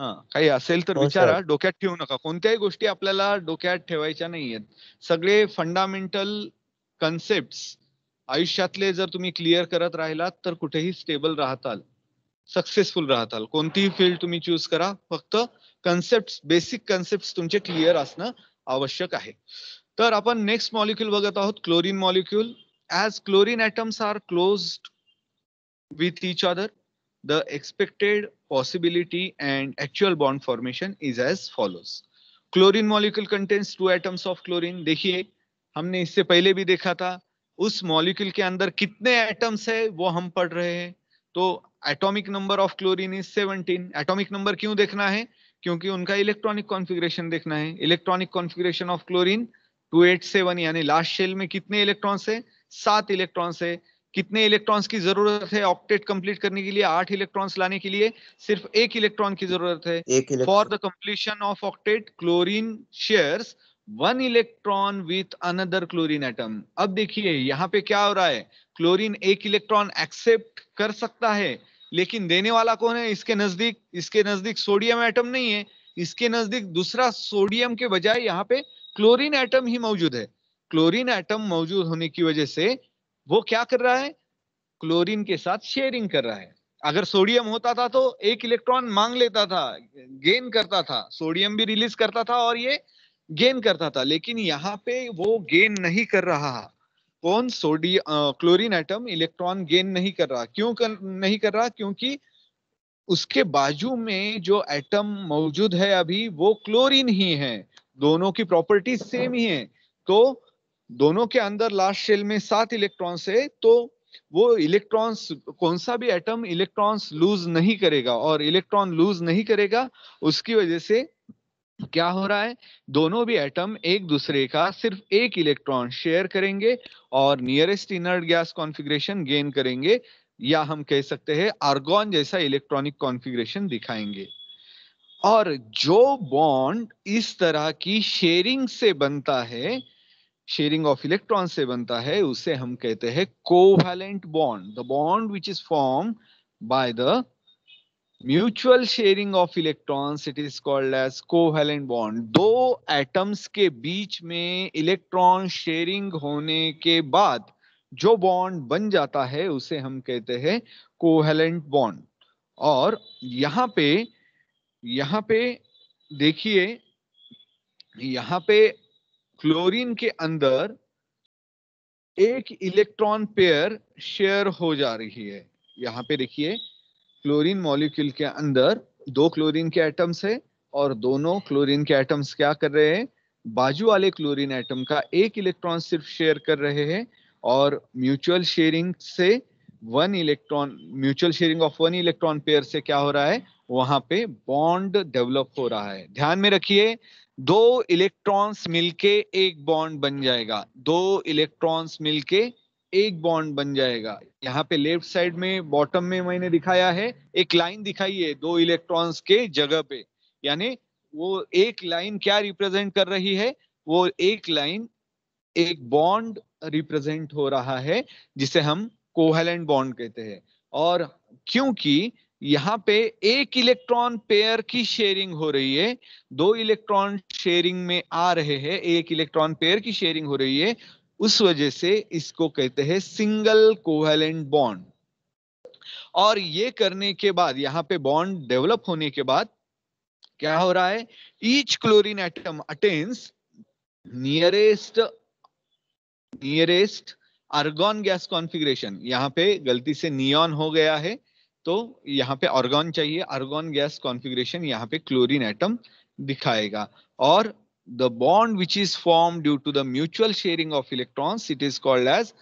[SPEAKER 2] हा काही असेल तर विचारा डोक्यात ठेवू नका कोणत्याही गोष्टी आपल्याला डोक्यात ठेवायच्या नाहीयेत सगळे फंडामेंटल कन्सेप्ट आयुष्यातले जर तुम्ही क्लिअर करत राहिलात तर कुठेही स्टेबल राहताल सक्सेसफुल राहताल कोणतीही फील्ड तुम्ही चूज करा फक्त कन्सेप्ट बेसिक कन्सेप्ट तुमचे क्लिअर असणं आवश्यक आहे तर आपण नेक्स्ट मॉलिक्यूल बघत आहोत chlorine molecule as chlorine atoms are closed with each other, the expected possibility and actual bond formation is as follows. Chlorine molecule contains two atoms of chlorine देखिए हमने इससे पहले भी देखा था उस मॉलिक्यूल के अंदर कितने एटम्स है वो हम पढ़ रहे हैं तो atomic number of chlorine is 17 atomic number क्यों देखना है क्योंकि उनका इलेक्ट्रॉनिक कॉन्फ़िगरेशन देखना है इलेक्ट्रॉनिक कॉन्फ़िगरेशन ऑफ क्लोरीन 287 यानी लास्ट शेल में कितने इलेक्ट्रॉन्स है सात इलेक्ट्रॉन्स है कितने इलेक्ट्रॉन्स की जरूरत है ऑक्टेट कंप्लीट करने के लिए आठ इलेक्ट्रॉन्स लाने के लिए सिर्फ एक इलेक्ट्रॉन की जरूरत है for the completion of octet chlorine shares one electron with another chlorine atom अब देखिए यहाँ पे क्या हो रहा है क्लोरीन एक इलेक्ट्रॉन एक्सेप्ट कर सकता है लेकिन देने वाला कौन है इसके नजदीक इसके नजदीक सोडियम एटम नहीं है इसके नजदीक दूसरा सोडियम के बजाय यहाँ पे क्लोरीन एटम ही मौजूद है क्लोरीन एटम मौजूद होने की वजह से वो क्या कर रहा है क्लोरीन के साथ शेयरिंग कर रहा है अगर सोडियम होता था तो एक इलेक्ट्रॉन मांग लेता था गेन करता था सोडियम भी रिलीज करता था और ये गेन करता था लेकिन यहाँ पे वो गेन नहीं कर रहा कौन sodium chlorine atom electron gain नहीं कर रहा क्यों कर, नहीं कर रहा क्योंकि उसके बाजू में जो एटम मौजूद है अभी वो क्लोरीन ही है दोनों की प्रॉपर्टी सेम ही है तो दोनों के अंदर लास्ट शेल में सात इलेक्ट्रॉन्स है तो वो इलेक्ट्रॉन्स कौन सा भी एटम इलेक्ट्रॉन्स लूज नहीं करेगा और इलेक्ट्रॉन लूज नहीं करेगा उसकी वजह से क्या हो रहा है दोनों भी एटम एक दूसरे का सिर्फ एक इलेक्ट्रॉन शेयर करेंगे और nearest inert gas configuration gain करेंगे या हम कह सकते हैं आर्गोन जैसा इलेक्ट्रॉनिक कॉन्फ़िगरेशन दिखाएंगे और जो बॉन्ड इस तरह की शेयरिंग से बनता है शेयरिंग ऑफ इलेक्ट्रॉन से बनता है उसे हम कहते हैं covalent bond the bond which is form by the mutual sharing of electrons it is called as covalent bond दो एटम्स के बीच में इलेक्ट्रॉन शेयरिंग होने के बाद जो बॉन्ड बन जाता है उसे हम कहते हैं कोहेलेंट बॉन्ड और यहां पे यहां पे देखिए यहां पे क्लोरीन के अंदर एक इलेक्ट्रॉन पेयर शेयर हो जा रही है यहां पे देखिए क्लोरीन मॉलिक्यूल के अंदर दो क्लोरीन के एटम्स है और दोनों क्लोरीन के एटम्स क्या कर रहे हैं बाजू वाले क्लोरीन एटम का एक इलेक्ट्रॉन सिर्फ शेयर कर रहे हैं और म्यूचुअल शेयरिंग से one electron mutual sharing of one electron pair से क्या हो रहा है वहां पे बॉन्ड डेवलप हो रहा है ध्यान में रखिए दो इलेक्ट्रॉन्स मिलके एक बॉन्ड बन जाएगा दो इलेक्ट्रॉन्स मिलके एक बॉन्ड बन जाएगा यहाँ पे लेफ्ट साइड में बॉटम में मैंने दिखाया है एक लाइन दिखाई है दो इलेक्ट्रॉन्स के जगह पे यानी वो एक लाइन क्या रिप्रेजेंट कर रही है वो एक लाइन एक बॉन्ड रिप्रेजेंट हो रहा है जिसे हम कोहेलेंट बॉन्ड कहते हैं और क्योंकि यहाँ पे एक इलेक्ट्रॉन पेयर की शेयरिंग हो रही है दो इलेक्ट्रॉन शेयरिंग में आ रहे हैं एक इलेक्ट्रॉन पेयर की शेयरिंग हो रही है उस वजह से इसको कहते हैं सिंगल कोवेलेंट बॉन्ड और ये करने के बाद यहाँ पे बॉन्ड डेवलप होने के बाद क्या हो रहा है each chlorine atom attains nearest nearest argon gas configuration यहाँ पे गलती से नियॉन हो गया है तो यहाँ पे ऑर्गोन चाहिए अर्गॉन गैस कॉन्फ़िगरेशन यहाँ पे क्लोरीन एटम दिखाएगा और the bond which is form due to the mutual sharing of electron it is called as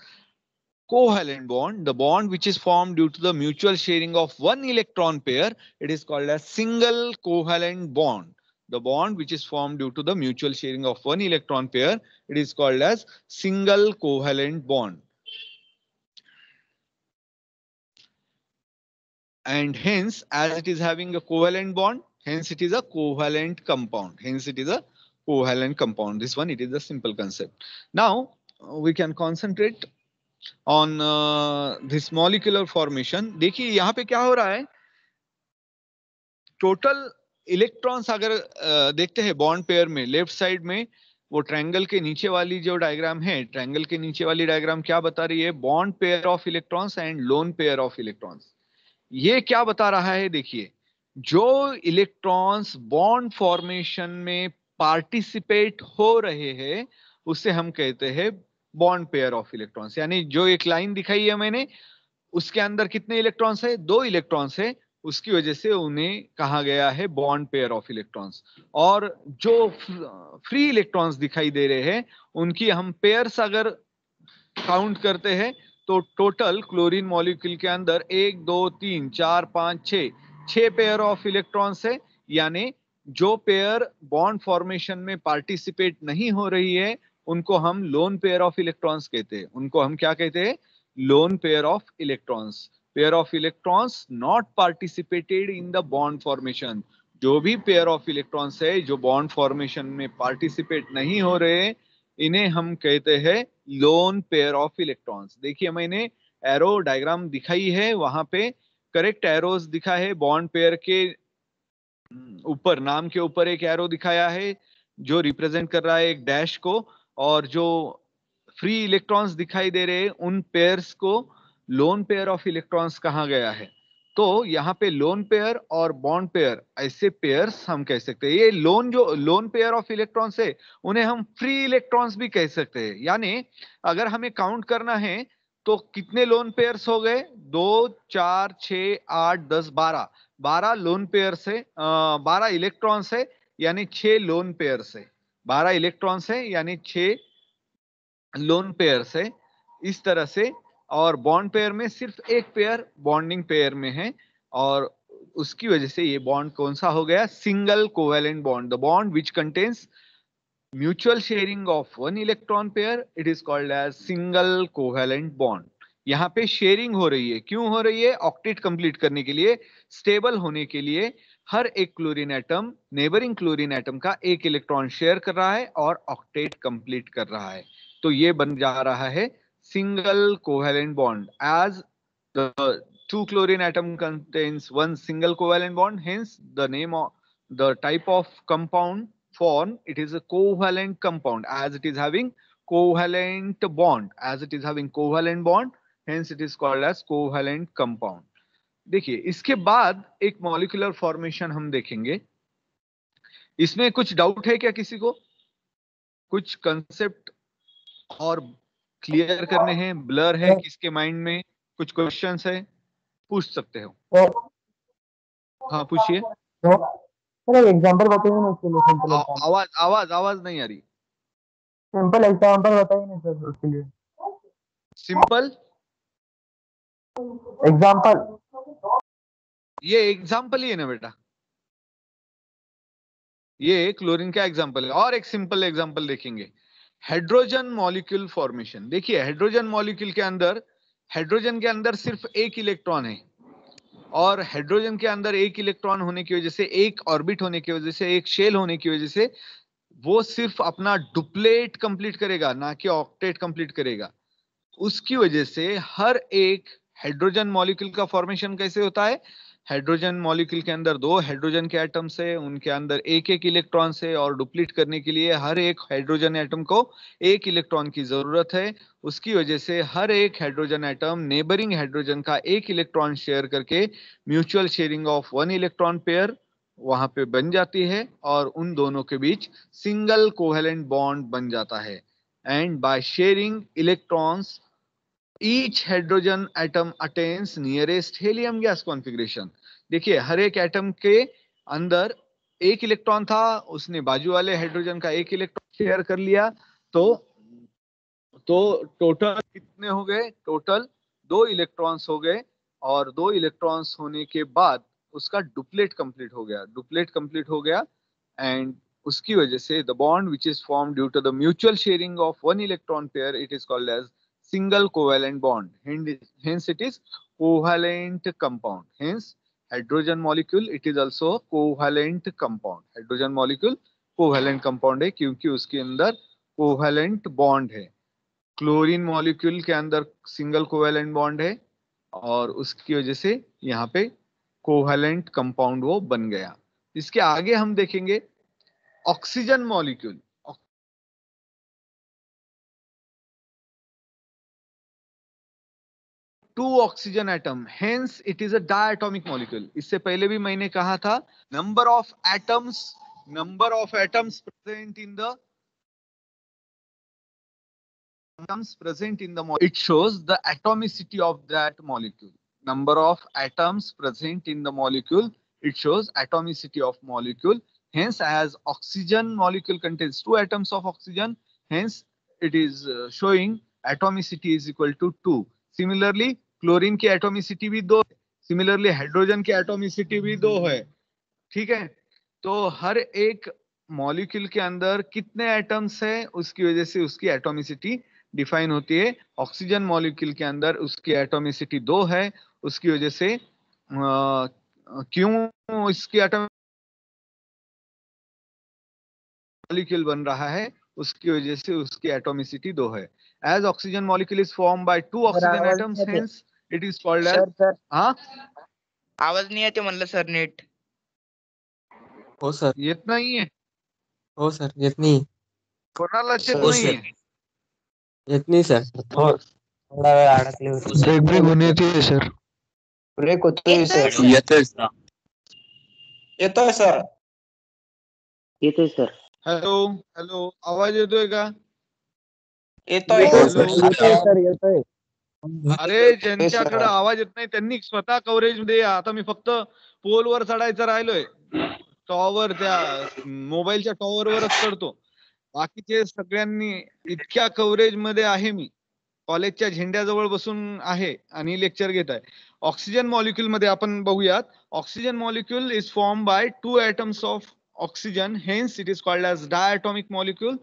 [SPEAKER 2] covalent bond the bond which is form due to the mutual sharing of one electron pair it is called as single covalent bond the bond which is form due to the mutual sharing of one electron pair it is called as single covalent bond and hence as it is having a covalent bond hence it is a covalent compound hence it is a covalent compound this one it is a simple concept now we can concentrate on uh, this molecular formation देखिए yahan pe kya ho raha hai total electrons अगर uh, देखते हैं bond pair में left side में वो triangle के नीचे वाली जो डायग्राम है ट्रायंगल के नीचे वाली डायग्राम क्या बता रही है bond pair of electrons and lone pair of electrons ये क्या बता रहा है देखिए जो इलेक्ट्रॉन्स बॉन्ड फॉर्मेशन में पार्टिसिपेट हो रहे हैं उसे हम कहते हैं बॉन्ड पेयर ऑफ इलेक्ट्रॉन्स यानी जो एक लाइन दिखाई है मैंने उसके अंदर कितने इलेक्ट्रॉन्स है दो इलेक्ट्रॉन्स है उसकी वजह से उन्हें कहा गया है बॉन्ड पेयर ऑफ इलेक्ट्रॉन्स और जो फ्री इलेक्ट्रॉन्स दिखाई दे रहे हैं उनकी हम पेयर्स अगर काउंट करते हैं तो टोटल क्लोरीन मॉलिक्यूल के अंदर एक दो तीन चार पांच छ छह पेयर ऑफ इलेक्ट्रॉन्स है यानी जो पेयर बॉन्ड फॉर्मेशन में पार्टिसिपेट नहीं हो रही है उनको हम लोन पेयर ऑफ इलेक्ट्रॉन्स कहते हैं उनको हम क्या कहते हैं lone pair of electrons pair of electrons not participated in the bond formation जो भी पेयर ऑफ इलेक्ट्रॉन्स है जो बॉन्ड फॉर्मेशन में पार्टिसिपेट नहीं हो रहे इन्हें हम कहते हैं लोन पेयर ऑफ इलेक्ट्रॉन्स देखिए मैंने एरो डायग्राम दिखाई है वहां पे करेक्ट एरो दिखा है बॉन्ड पेयर के हम्म, ऊपर नाम के ऊपर एक एरो दिखाया है जो रिप्रेजेंट कर रहा है एक डैश को और जो फ्री इलेक्ट्रॉन्स दिखाई दे रहे हैं उन पेयर्स को लोन पेयर ऑफ इलेक्ट्रॉन्स कहा गया है तो यहाँ पे लोन पेयर और बॉन्ड पेयर ऐसे पेयर्स हम कह सकते हैं ये लोन जो लोन पेयर ऑफ इलेक्ट्रॉन्स है उन्हें हम फ्री इलेक्ट्रॉन्स भी कह सकते हैं यानी अगर हमें काउंट करना है तो कितने लोन पेयर्स हो गए दो चार छ आठ दस बारह बारह लोन पेयर से बारह इलेक्ट्रॉन्स है यानी छह लोन पेयर से बारह इलेक्ट्रॉन्स है यानी छ लोन पेयर से इस तरह से और बॉन्ड पेयर में सिर्फ एक पेयर बॉन्डिंग पेयर में है और उसकी वजह से ये बॉन्ड कौन सा हो गया single covalent bond the bond which contains mutual sharing of one electron pair it is called as single covalent bond यहाँ पे शेयरिंग हो रही है क्यों हो रही है ऑक्टेट कंप्लीट करने के लिए स्टेबल होने के लिए हर एक chlorine atom neighbouring chlorine atom का एक इलेक्ट्रॉन शेयर कर रहा है और ऑक्टेट कंप्लीट कर रहा है तो ये बन जा रहा है single covalent bond as the two chlorine atom contains one single covalent bond hence the name of the type of compound form it is a covalent compound as it is having covalent bond as it is having covalent bond hence it is called as covalent compound देखिए इसके बाद एक molecular formation हम देखेंगे इसमें कुछ doubt है क्या किसी को कुछ कंसेप्ट और क्लियर करने हैं ब्लर है किसके माइंड में कुछ क्वेश्चन है पूछ सकते हो हाँ पूछिए
[SPEAKER 1] एग्जाम्पल बताइए
[SPEAKER 2] आवाज आवाज आवाज नहीं आ रही
[SPEAKER 1] सिंपल एग्जाम्पल बताइए ना सर उसके लिए सिंपल एग्जाम्पल
[SPEAKER 2] ये एग्जाम्पल ही है ना बेटा ये क्लोरीन का एग्जाम्पल है और एक सिंपल एग्जाम्पल देखेंगे हाइड्रोजन मॉलिक्यूल फॉर्मेशन देखिए हाइड्रोजन मॉलिक्यूल के अंदर हाइड्रोजन के अंदर सिर्फ एक इलेक्ट्रॉन है और हाइड्रोजन के अंदर एक इलेक्ट्रॉन होने की वजह से एक ऑर्बिट होने की वजह से एक शेल होने की वजह से वो सिर्फ अपना डुप्लेट कंप्लीट करेगा ना कि ऑक्टेट कंप्लीट करेगा उसकी वजह से हर एक हाइड्रोजन मॉलिक्यूल का फॉर्मेशन कैसे होता है हाइड्रोजन मॉलिक्यूल के अंदर दो हाइड्रोजन के एटम्स है उनके अंदर एक एक इलेक्ट्रॉन से और डुप्लीट करने के लिए हर एक हाइड्रोजन एटम को एक इलेक्ट्रॉन की जरूरत है उसकी वजह से हर एक हाइड्रोजन एटम नेबरिंग हाइड्रोजन का एक इलेक्ट्रॉन शेयर करके mutual sharing of one electron pair वहां पे बन जाती है और उन दोनों के बीच सिंगल कोहेलेंट बॉन्ड बन जाता है and by sharing electrons each hydrogen atom attains nearest helium gas configuration देखिए हर एक एटम के अंदर एक इलेक्ट्रॉन था उसने बाजू वाले हाइड्रोजन का एक इलेक्ट्रॉन शेयर कर लिया तो तो टोटल कितने हो गए टोटल दो इलेक्ट्रॉन्स हो गए और दो इलेक्ट्रॉन्स होने के बाद उसका डुप्लेट कंप्लीट हो गया डुप्लेट कंप्लीट हो गया एंड उसकी वजह से the bond which is form due to the mutual sharing of one electron pair it is called as single covalent bond. Hence, it is covalent compound. Hence, hydrogen molecule, it is also covalent compound. Hydrogen molecule covalent compound hai kyunki uske andar covalent bond hai chlorine molecule ke andar single covalent bond hai aur uski wajah se yahan pe covalent compound wo ban gaya iske aage hum dekhenge oxygen molecule two oxygen atom hence it is a diatomic molecule इससे पहले भी मैंने कहा था number of atoms number of atoms present in the atoms present in the molecule it shows the atomicity of that molecule number of atoms present in the molecule it shows atomicity of molecule hence as oxygen molecule contains two atoms of oxygen hence it is showing atomicity is equal to 2 similarly chlorine की atomicity भी दो similarly hydrogen की atomicity भी दो है ठीक है तो हर एक मॉलिक्यूल के अंदर कितने एटम्स हैं उसकी वजह से उसकी एटोमिसिटी डिफाइन होती है ऑक्सीजन मॉलिक्यूल के अंदर उसकी एटोमिसिटी दो है उसकी वजह से क्यों इसकी एटम मॉलिक्यूल बन रहा है उसकी वजह से उसकी एटोमिसिटी दो है as oxygen molecule is form by two oxygen atoms it is called हा आवाज नहीं आती मतलब सर नेट
[SPEAKER 1] हो सर ये इतना ही है हो सर येत नाही
[SPEAKER 2] कोणाला येत नाही
[SPEAKER 1] येत नाही सर थोडा वे अडकले होते ब्रेक ब्रेक होने थे सर ब्रेक होते ही सर ये तो है सर ये तो है सर ये तो है सर
[SPEAKER 2] हेलो हेलो आवाज ये तो है का ये तो है सर ये तो है अरे ज्यांच्याकडे आवाज येत नाही त्यांनी स्वतः कव्हरेज मध्ये आता मी फक्त पोलवर चढायचं राहिलोय टॉवर त्या मोबाईलच्या वरच चढतो बाकीचे सगळ्यांनी इतक्या कव्हरेज मध्ये आहे मी कॉलेजच्या झेंड्याजवळ बसून आहे आणि लेक्चर घेत आहे ऑक्सिजन मॉलिक्युल मध्ये आपण बघूयात oxygen molecule is form by two atoms of oxygen hence it is called as diatomic molecule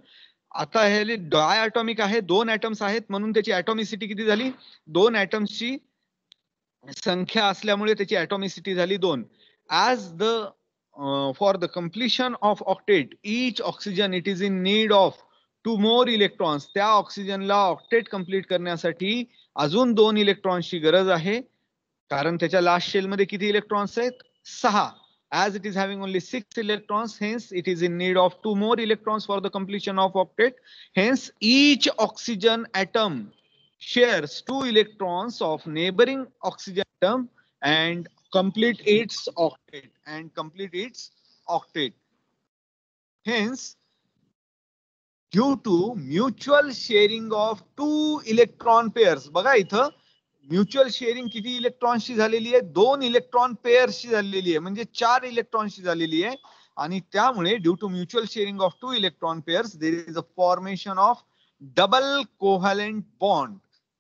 [SPEAKER 2] आता हे डाय ऍटॉमिक आहे दोन ऍटम्स आहेत म्हणून त्याची ऍटॉमिसिटी किती झाली दोन ऍटम्सची संख्या असल्यामुळे त्याची ऍटॉमिसिटी झाली दोन as the for the completion of octet each oxygen it is in need of two more electrons त्या ऑक्सिजनला ऑक्टेट कम्प्लीट करण्यासाठी अजून दोन इलेक्ट्रॉन्सची गरज आहे कारण त्याच्या लास्ट शेलमध्ये किती इलेक्ट्रॉन्स आहेत सहा as it is having only six electrons hence it is in need of two more electrons for the completion of octet hence each oxygen atom shares two electrons of neighboring oxygen atom and complete its octet and complete its octet hence due to mutual sharing of two electron pairs बघा इथं mutual sharing किती इलेक्ट्रॉनशी झालेली आहे दोन electron पेअरशी झालेली आहे म्हणजे चार इलेक्ट्रॉनशी झालेली आहे आणि त्यामुळे due to mutual sharing of two electron pairs there is a formation of double covalent bond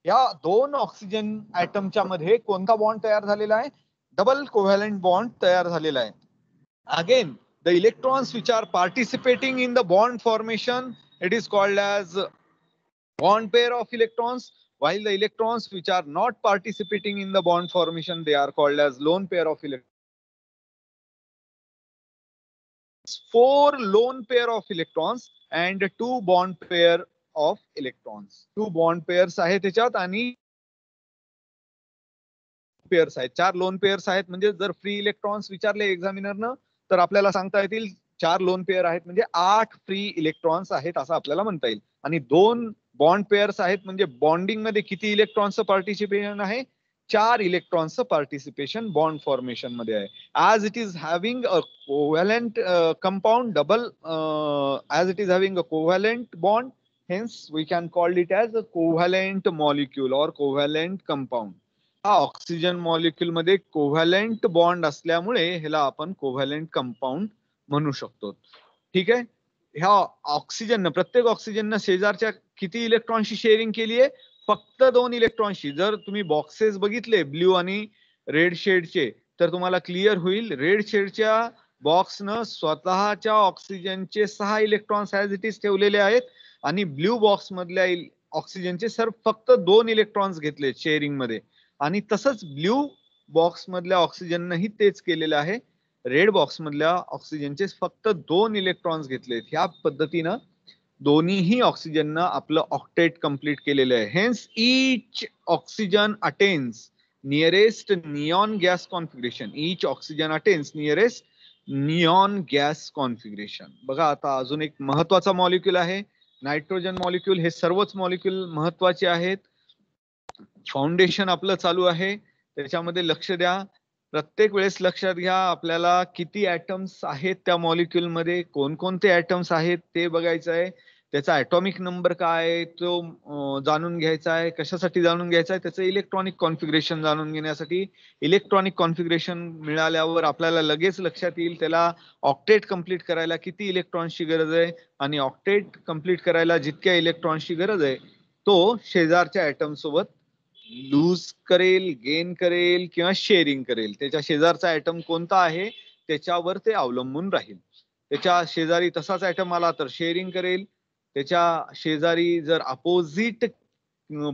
[SPEAKER 2] या दोन ऑक्सिजन ऍटमच्या मध्ये कोणता बॉन्ड तयार झालेला आहे डबल कोव्हॅलेंट बॉन्ड तयार झालेला आहे again the electrons which are participating in the bond formation it is called as bond pair of electrons While the electrons which are not participating in the bond formation, they are called as lone pair of electrons. Four lone pair of electrons and two of electrons two bond pairs आहेत त्याच्यात आणि pairs आहेत चार lone pairs आहेत म्हणजे जर free electrons विचारले examiner न तर आपल्याला सांगता येतील चार लोन पेअर आहेत म्हणजे आठ फ्री इलेक्ट्रॉन्स आहेत असं आपल्याला म्हणता येईल आणि दोन बॉन्ड पेयर्स आहेत म्हणजे बॉन्डिंग मध्ये किती इलेक्ट्रॉनचं पार्टिसिपेशन आहे चार इलेक्ट्रॉनचं पार्टिसिपेशन बॉन्ड फॉर्मेशन मध्ये आहे as it is having a covalent compound double as it is having a covalent bond hence we can called it as a covalent molecule और covalent compound हा oxygen molecule मध्ये covalent bond असल्यामुळे compound ठीक है ह्या oxygen प्रत्येक oxygen शेजार किती इलेक्ट्रॉनशी शेअरिंग केली आहे फक्त दोन इलेक्ट्रॉनशी जर तुम्ही बॉक्सेस बघितले ब्ल्यू आणि रेड शेडचे तर तुम्हाला क्लिअर होईल रेड शेडच्या बॉक्सनं स्वतःच्या ऑक्सिजनचे सहा इलेक्ट्रॉन्स ॲज इट इज ठेवलेले आहेत आणि ब्ल्यू बॉक्स मधल्या ऑक्सिजनचे सर फक्त दोन इलेक्ट्रॉन्स घेतले शेअरिंग मध्ये आणि तसंच ब्ल्यू बॉक्स मधल्या ऑक्सिजननंही तेच केलेलं आहे रेड बॉक्स मधल्या ऑक्सिजनचे फक्त दोन इलेक्ट्रॉन्स घेतले ह्या पद्धतीनं दोन्हीही ऑक्सिजननं आपलं ऑक्टेट कम्प्लीट केलेलं आहे hence each oxygen attains nearest neon gas configuration each oxygen attains nearest neon gas configuration बघा आता अजून एक महत्वाचा मॉलिक्युल आहे नायट्रोजन मॉलिक्युल हे सर्वच मॉलिक्युल महत्वाचे आहेत फाउंडेशन आपलं चालू आहे त्याच्यामध्ये लक्ष द्या प्रत्येक वेळेस लक्षात घ्या आपल्याला किती ऍटम्स आहेत त्या मॉलिक्युलमध्ये कोणकोणते ऍटम्स आहेत ते बघायचं आहे त्याचा ऍटॉमिक नंबर काय आहे तो जाणून घ्यायचा आहे कशासाठी जाणून घ्यायचा आहे त्याचं इलेक्ट्रॉनिक कॉन्फिगरेशन जाणून घेण्यासाठी इलेक्ट्रॉनिक कॉन्फिगरेशन मिळाल्यावर आपल्याला लगेच लक्षात येईल त्याला ऑक्टेट कंप्लीट करायला किती इलेक्ट्रॉन्सची गरज आहे आणि ऑक्टेट कंप्लीट करायला जितक्या इलेक्ट्रॉन्सची गरज आहे तो शेजारच्या ऍटम सोबत लूज करेल गेन करेल किंवा शेअरिंग करेल त्याच्या शेजारचा आयटम कोणता आहे त्याच्यावर ते अवलंबून राहील त्याच्या शेजारी तसाच आयटम आला तर शेअरिंग करेल त्याच्या शेजारी जर अपोजिट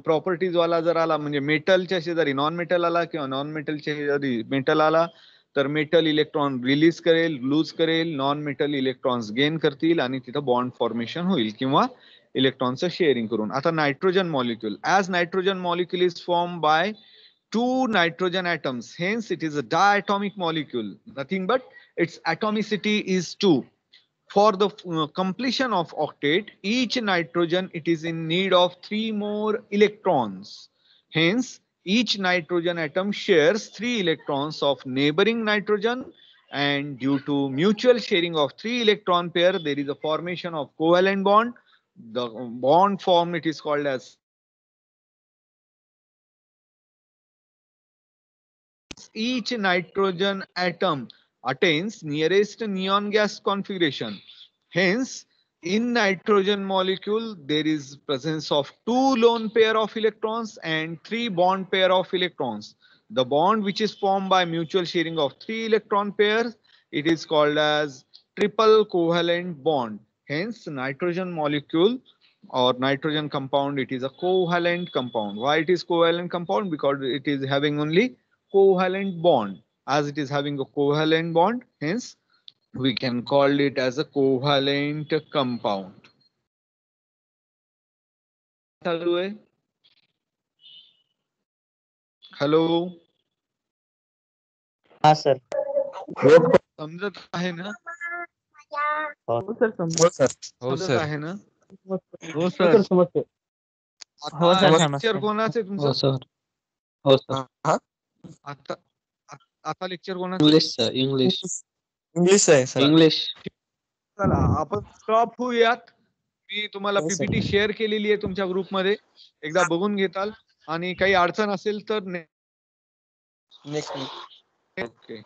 [SPEAKER 2] प्रॉपर्टीज वाला जर आला म्हणजे मेटलच्या शेजारी नॉन मेटल आला किंवा नॉन मेटलच्या शेजारी मेटल आला तर मेटल इलेक्ट्रॉन रिलीज करेल लूज करेल नॉन मेटल इलेक्ट्रॉन्स गेन करतील आणि तिथं बॉन्ड फॉर्मेशन होईल किंवा इलेक्ट्रॉनचं शेअरिंग करून आता nitrogen molecule. As nitrogen molecule is formed by two nitrogen atoms. Hence, it is a diatomic molecule. Nothing but its atomicity is 2. For the uh, completion of octet, each nitrogen, it is in need of 3 more electrons. Hence, each nitrogen atom shares 3 electrons of neighboring nitrogen and due to mutual sharing of 3 electron pair, there is a formation of covalent bond the bond form it is called as each nitrogen atom attains nearest neon gas configuration hence in nitrogen molecule there is presence of two lone pair of electrons and three bond pair of electrons the bond which is formed by mutual sharing of three electron pairs it is called as triple covalent bond Hence, nitrogen molecule or nitrogen compound, it is a covalent compound. Why it is covalent compound? Because it is having only covalent bond. As it is having a covalent bond, hence we can call it as a covalent compound.
[SPEAKER 1] Hello, hello, hello sir. Sir समझत है हो, हो, हो sir हो sir आहे ना हो sir समजते
[SPEAKER 2] हो सर लेक्चर हो कोणाचं आहे तुमचं सर
[SPEAKER 1] हो सर आता
[SPEAKER 2] आता लेक्चर कोणाचं
[SPEAKER 1] इंग्लिश सर इंग्लिश इंग्लिश आहे सर इंग्लिश
[SPEAKER 2] चला आपण स्टॉप होऊयात मी तुम्हाला पीपीटी शेअर केलेली आहे तुमच्या ग्रुपमध्ये एकदा बघून घेताल आणि काही अडचण असेल तर नेक्स्ट ओके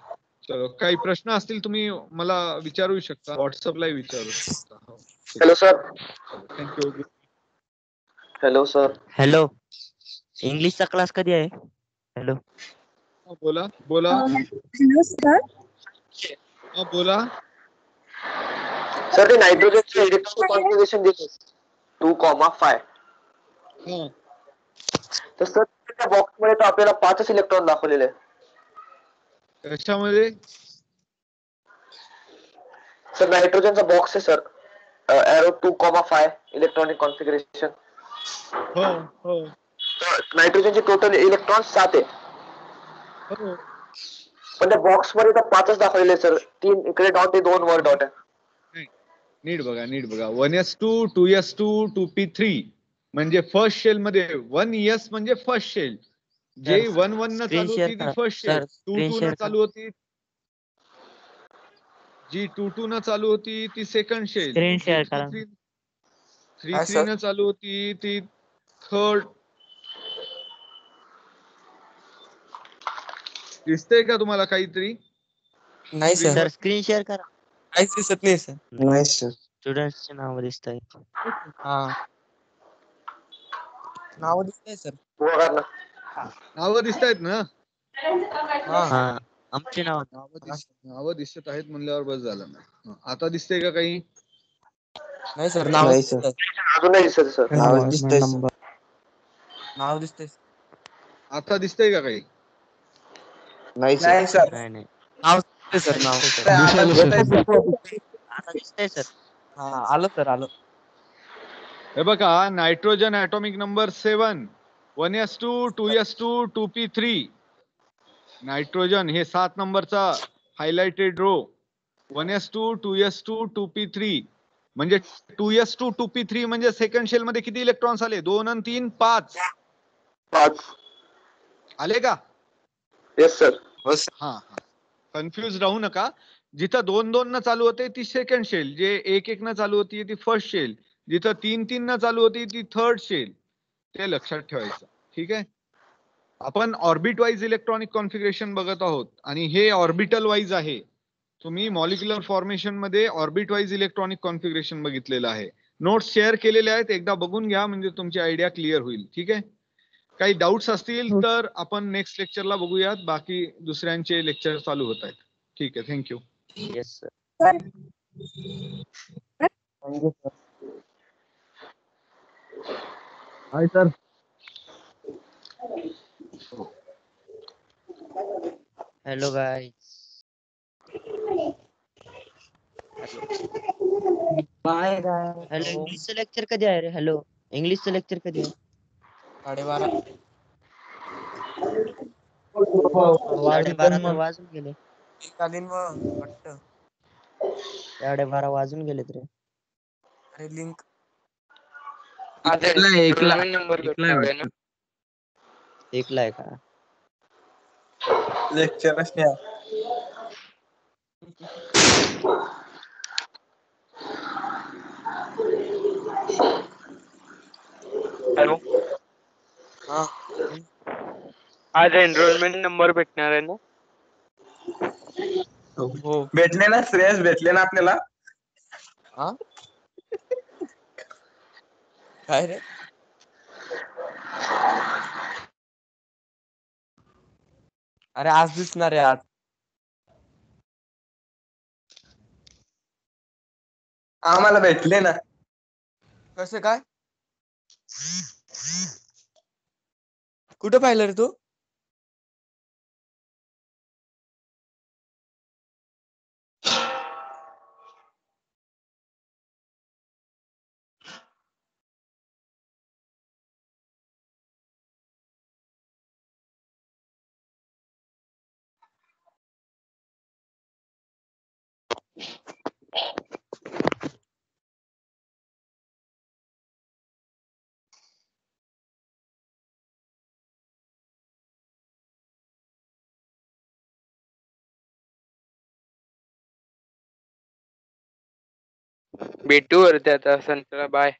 [SPEAKER 2] चलो काही प्रश्न असतील तुम्ही मला विचारू शकता व्हॉट्सअपला विचारू शकता hello sir you hello sir
[SPEAKER 1] hello इंग्लिशचा क्लास कधी आहे हॅलो
[SPEAKER 2] बोला बोला सर बोला सर ते नायट्रोजनचे electron configuration two comma five तर सर
[SPEAKER 1] त्या बॉक्स मध्ये आपल्याला पाचच इलेक्ट्रॉन दाखवलेले आहे
[SPEAKER 2] कशामध्ये अच्छा सर नायट्रोजनचा बॉक्स आहे sir arrow two comma five electronic configuration हो हो नायट्रोजनचे टोटल इलेक्ट्रॉन सात आहे पण त्या तो बॉक्स मध्ये तर पाचच दाखवलेले सर तीन इकडे डॉट आहे दोन वर डॉट आहे नीट बघा नीट बघा one s two two s two two p three म्हणजे फर्स्ट शेल मध्ये वन एस म्हणजे फर्स्ट शेल जे वन वन न चालू होती ती फर्स्ट शेअर टू टू न चालू होती जी टू टू न चालू होती ती सेकंड स्क्रीन शेअर करा थ्री थ्री न चालू होती ती थर्ड दिसतय का तुम्हाला काहीतरी
[SPEAKER 1] नाही सर स्क्रीन शेअर करा काहीच दिसत नाही सर नाही सर स्टुडंटचे नाव दिसत आहे हा
[SPEAKER 2] नाव दिसत सर नाव दिसतायत ना
[SPEAKER 1] हा
[SPEAKER 2] आमची नाव नाव दिस- नावं दिसत आहेत म्हणल्यावर बस झालं ना आता दिसतंय का काही नाही सर नाव नाही, sir. अजून दिसत सर नाव दिसतंय नाव दिसतंय आता दिसतंय का काही नाही सर नाही नाही नाव दिसतंय सर नाव आता दिसतंय सर. आता हा आलं सर आलं हे बघा nitrogen atomic number seven one s two two s two two p three nitrogen हे सात नंबरचा highlighted row one s two two s two two p three म्हणजे two s two two p three म्हणजे second shell मध्ये किती electrons आले दोन आणि तीन पाच पाच आले का येस सर हो, हा हा कन्फ्युज राहू नका जिथं दोन दोन न चालू होते ती सेकंड शेल जे एक एक न चालू होती ती फर्स्ट शेल जिथं तीन तीन न चालू होती ती थर्ड शेल ते लक्षात ठेवायचं ठीक आहे आपण ऑर्बिट वाईज इलेक्ट्रॉनिक कॉन्फिग्रेशन बघत आहोत आणि हे ऑर्बिटल वाईज आहे तुम्ही मॉलिक्युलर फॉर्मेशन मध्ये ऑर्बिट वाईज इलेक्ट्रॉनिक कॉन्फिग्रेशन बघितलेलं आहे नोट्स शेअर केलेले आहेत एकदा बघून घ्या म्हणजे तुमची आयडिया क्लिअर होईल ठीक आहे काही डाऊट्स असतील हो. तर आपण नेक्स्ट लेक्चरला बघूयात बाकी दुसऱ्यांचे लेक्चर चालू होत आहेत ठीक आहे thank you yes
[SPEAKER 1] sir sir hi sir hello guys bye guys hello English से लेक्चर कधी आहे रे हेलो इंग्लिश से लेक्चर कधी आहे साडेबारा साडेबारा तर वाजून गेले चालीन मग वाटतं साडेबारा अरे लिंक हाँ। हेलो
[SPEAKER 2] हाँ। आज एनरोलमेंट नंबर भेटणार आहे ना भेटले ना श्रेयस भेटले ना आपल्याला
[SPEAKER 1] हाँ। काय रे अरे आज दिसणार आहे आज आम्हाला भेटले ना कसे काय कुठं पाहिलं रे तू भेटू वरती आता संतला बाय